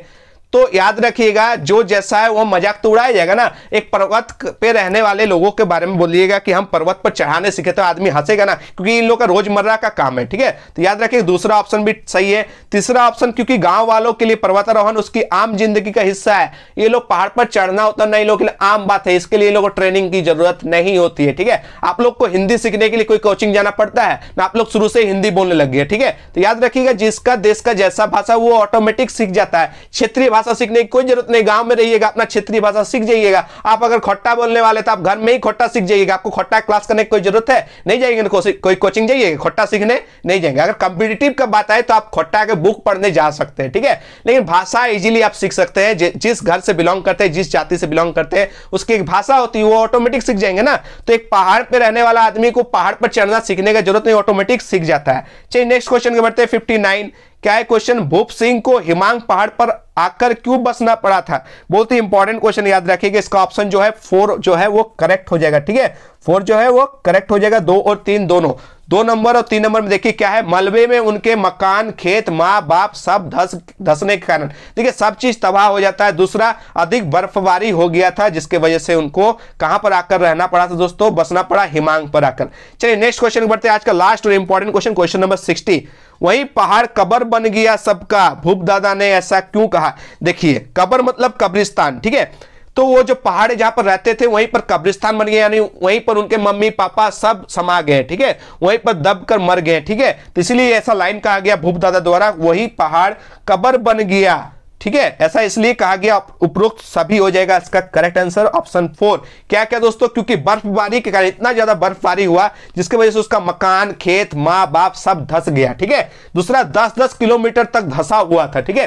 तो याद रखिएगा जो जैसा है वो मजाक तो उड़ाया जाएगा ना एक पर्वत पे रहने वाले लोगों के बारे में बोलिएगा कि हम पर्वत पर चढ़ाने सीखे तो आदमी हंसेगा ना क्योंकि इन लोगों का रोजमर्रा का काम है ठीक है तो याद रखिए दूसरा ऑप्शन भी सही है तीसरा ऑप्शन क्योंकि गांव वालों के लिए पर्वतारोहण उसकी आम जिंदगी का हिस्सा है ये लोग पहाड़ पर चढ़ना उतरना नहीं लोग के लिए आम बात है इसके लिए लोगों को ट्रेनिंग की जरूरत नहीं होती है ठीक है आप लोग को हिंदी सीखने के लिए कोई कोचिंग जाना पड़ता है ना आप लोग शुरू से हिंदी बोलने लग गए ठीक है तो याद रखिएगा जिसका देश का जैसा भाषा वो ऑटोमेटिक सीख जाता है क्षेत्रीय भाषा सीखने की कोई जरूरत नहीं गांव में रहिएगा अपना क्षेत्रीय भाषा सीख जाइएगा आप अगर खट्टा बोलने वाले तो आप घर में ही खट्टा सीख जाइएगा आपको खट्टा क्लास करने की कोई जरूरत है नहीं जाएंगे कोई कोचिंग जाइएगा खट्टा सीखने नहीं जाएंगे अगर कंपिटेटिव का बात आए तो आप खट्टा के बुक पढ़ने जा सकते हैं ठीक है लेकिन भाषा इजिली आप सीख सकते हैं जिस घर से बिलोंग करते हैं जिस जाति से बिलोंग करते हैं उसकी एक भाषा होती है वो ऑटोमेटिक सीख जाएंगे ना तो एक पहाड़ पर रहने वाला आदमी को पहाड़ पर चढ़ना सीखने का जरूरत नहीं ऑटोमेटिक सीख जाता है चलिए नेक्स्ट क्वेश्चन के बढ़ते हैं फिफ्टी क्या है क्वेश्चन भूप सिंह को हिमांग पहाड़ पर आकर क्यों बसना पड़ा था बहुत ही इंपॉर्टेंट क्वेश्चन याद रखिएगा इसका ऑप्शन जो है फोर जो है वो करेक्ट हो जाएगा ठीक है फोर जो है वो करेक्ट हो जाएगा दो और तीन दोनों दो नंबर और तीन नंबर में देखिए क्या है मलबे में उनके मकान खेत माँ बाप सब धस धसने के कारण देखिए सब चीज तबाह हो जाता है दूसरा अधिक बर्फबारी हो गया था जिसके वजह से उनको कहां पर आकर रहना पड़ा था दोस्तों बसना पड़ा हिमांग पर आकर चलिए नेक्स्ट क्वेश्चन बढ़ते हैं आज का लास्ट और important question question number sixty वही पहाड़ कबर बन गया सबका भूप दादा ने ऐसा क्यों कहा देखिए कबर मतलब कब्रिस्तान ठीक है तो वो जो पहाड़ जहां पर रहते थे वहीं पर कब्रिस्तान बन गया यानी वहीं पर उनके मम्मी पापा सब समा गए ठीक है वहीं पर दब कर मर गए ठीक है तो इसलिए ऐसा लाइन कहा गया भूप दादा द्वारा वही पहाड़ कबर बन गया ठीक है ऐसा इसलिए कहा गया उपरोक्त सभी हो जाएगा इसका करेक्ट आंसर ऑप्शन फोर क्या क्या दोस्तों क्योंकि बर्फबारी के कारण इतना ज्यादा बर्फबारी हुआ जिसकी वजह से उसका मकान खेत माँ बाप सब धस गया ठीक है दूसरा दस दस किलोमीटर तक धसा हुआ था ठीक है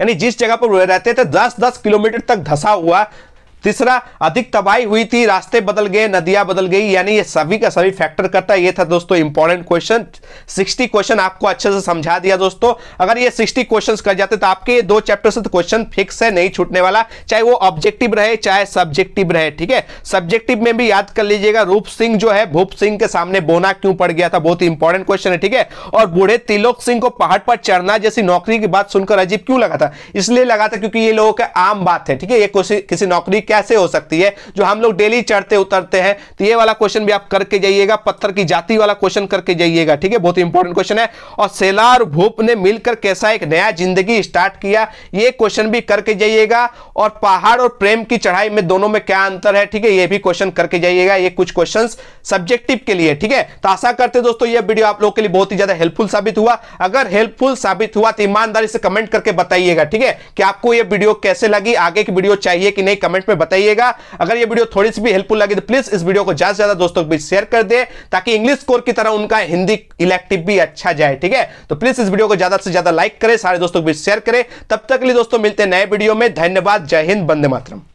यानी जिस जगह पर रहते थे 10 10 किलोमीटर तक धसा हुआ तीसरा अधिक तबाही हुई थी रास्ते बदल गए नदियां बदल गई यानी ये सभी का सभी फैक्टर करता है ये था दोस्तों इंपॉर्टेंट क्वेश्चन 60 क्वेश्चन आपको अच्छे से समझा दिया दोस्तों अगर ये 60 क्वेश्चंस कर जाते तो आपके ये दो चैप्टर से तो क्वेश्चन फिक्स है नहीं छूटने वाला चाहे वो ऑब्जेक्टिव रहे चाहे सब्जेक्टिव रहे ठीक है सब्जेक्टिव में भी याद कर लीजिएगा रूप सिंह जो है भूप सिंह के सामने बोना क्यों पड़ गया था बहुत इंपॉर्टेंट क्वेश्चन है ठीक है और बूढ़े तिलोक सिंह को पहाड़ पर चढ़ना जैसी नौकरी की बात सुनकर अजीब क्यों लगा था इसलिए लगा था क्योंकि ये लोगों का आम बात है ठीक है ये किसी नौकरी कैसे हो सकती है जो हम लोग डेली चढ़ते उतरते हैं तो ये वाला क्वेश्चन भी आप करके जाइएगा पत्थर की जाति वाला क्वेश्चन करके जाइएगा ठीक है बहुत इंपॉर्टेंट क्वेश्चन है और सेला और भूप ने मिलकर कैसा एक नया जिंदगी स्टार्ट किया ये क्वेश्चन भी करके जाइएगा और पहाड़ और प्रेम की चढ़ाई में दोनों में क्या अंतर है ठीक है ये भी क्वेश्चन करके जाइएगा ये कुछ क्वेश्चन सब्जेक्टिव के लिए ठीक है तो आशा करते दोस्तों ये वीडियो आप लोग के लिए बहुत ही ज्यादा हेल्पफुल साबित हुआ अगर हेल्पफुल साबित हुआ तो ईमानदारी से कमेंट करके बताइएगा ठीक है कि आपको ये वीडियो कैसे लगी आगे की वीडियो चाहिए कि नहीं कमेंट में में बताइएगा अगर ये वीडियो थोड़ी सी भी हेल्पफुल लगे तो प्लीज इस वीडियो को ज्यादा से ज्यादा दोस्तों के बीच शेयर कर दे ताकि इंग्लिश स्कोर की तरह उनका हिंदी इलेक्टिव भी अच्छा जाए ठीक है तो प्लीज इस वीडियो को ज्यादा से ज्यादा लाइक करें सारे दोस्तों के बीच शेयर करें तब तक लिए दोस्तों मिलते हैं नए वीडियो में धन्यवाद जय हिंद बंदे मातरम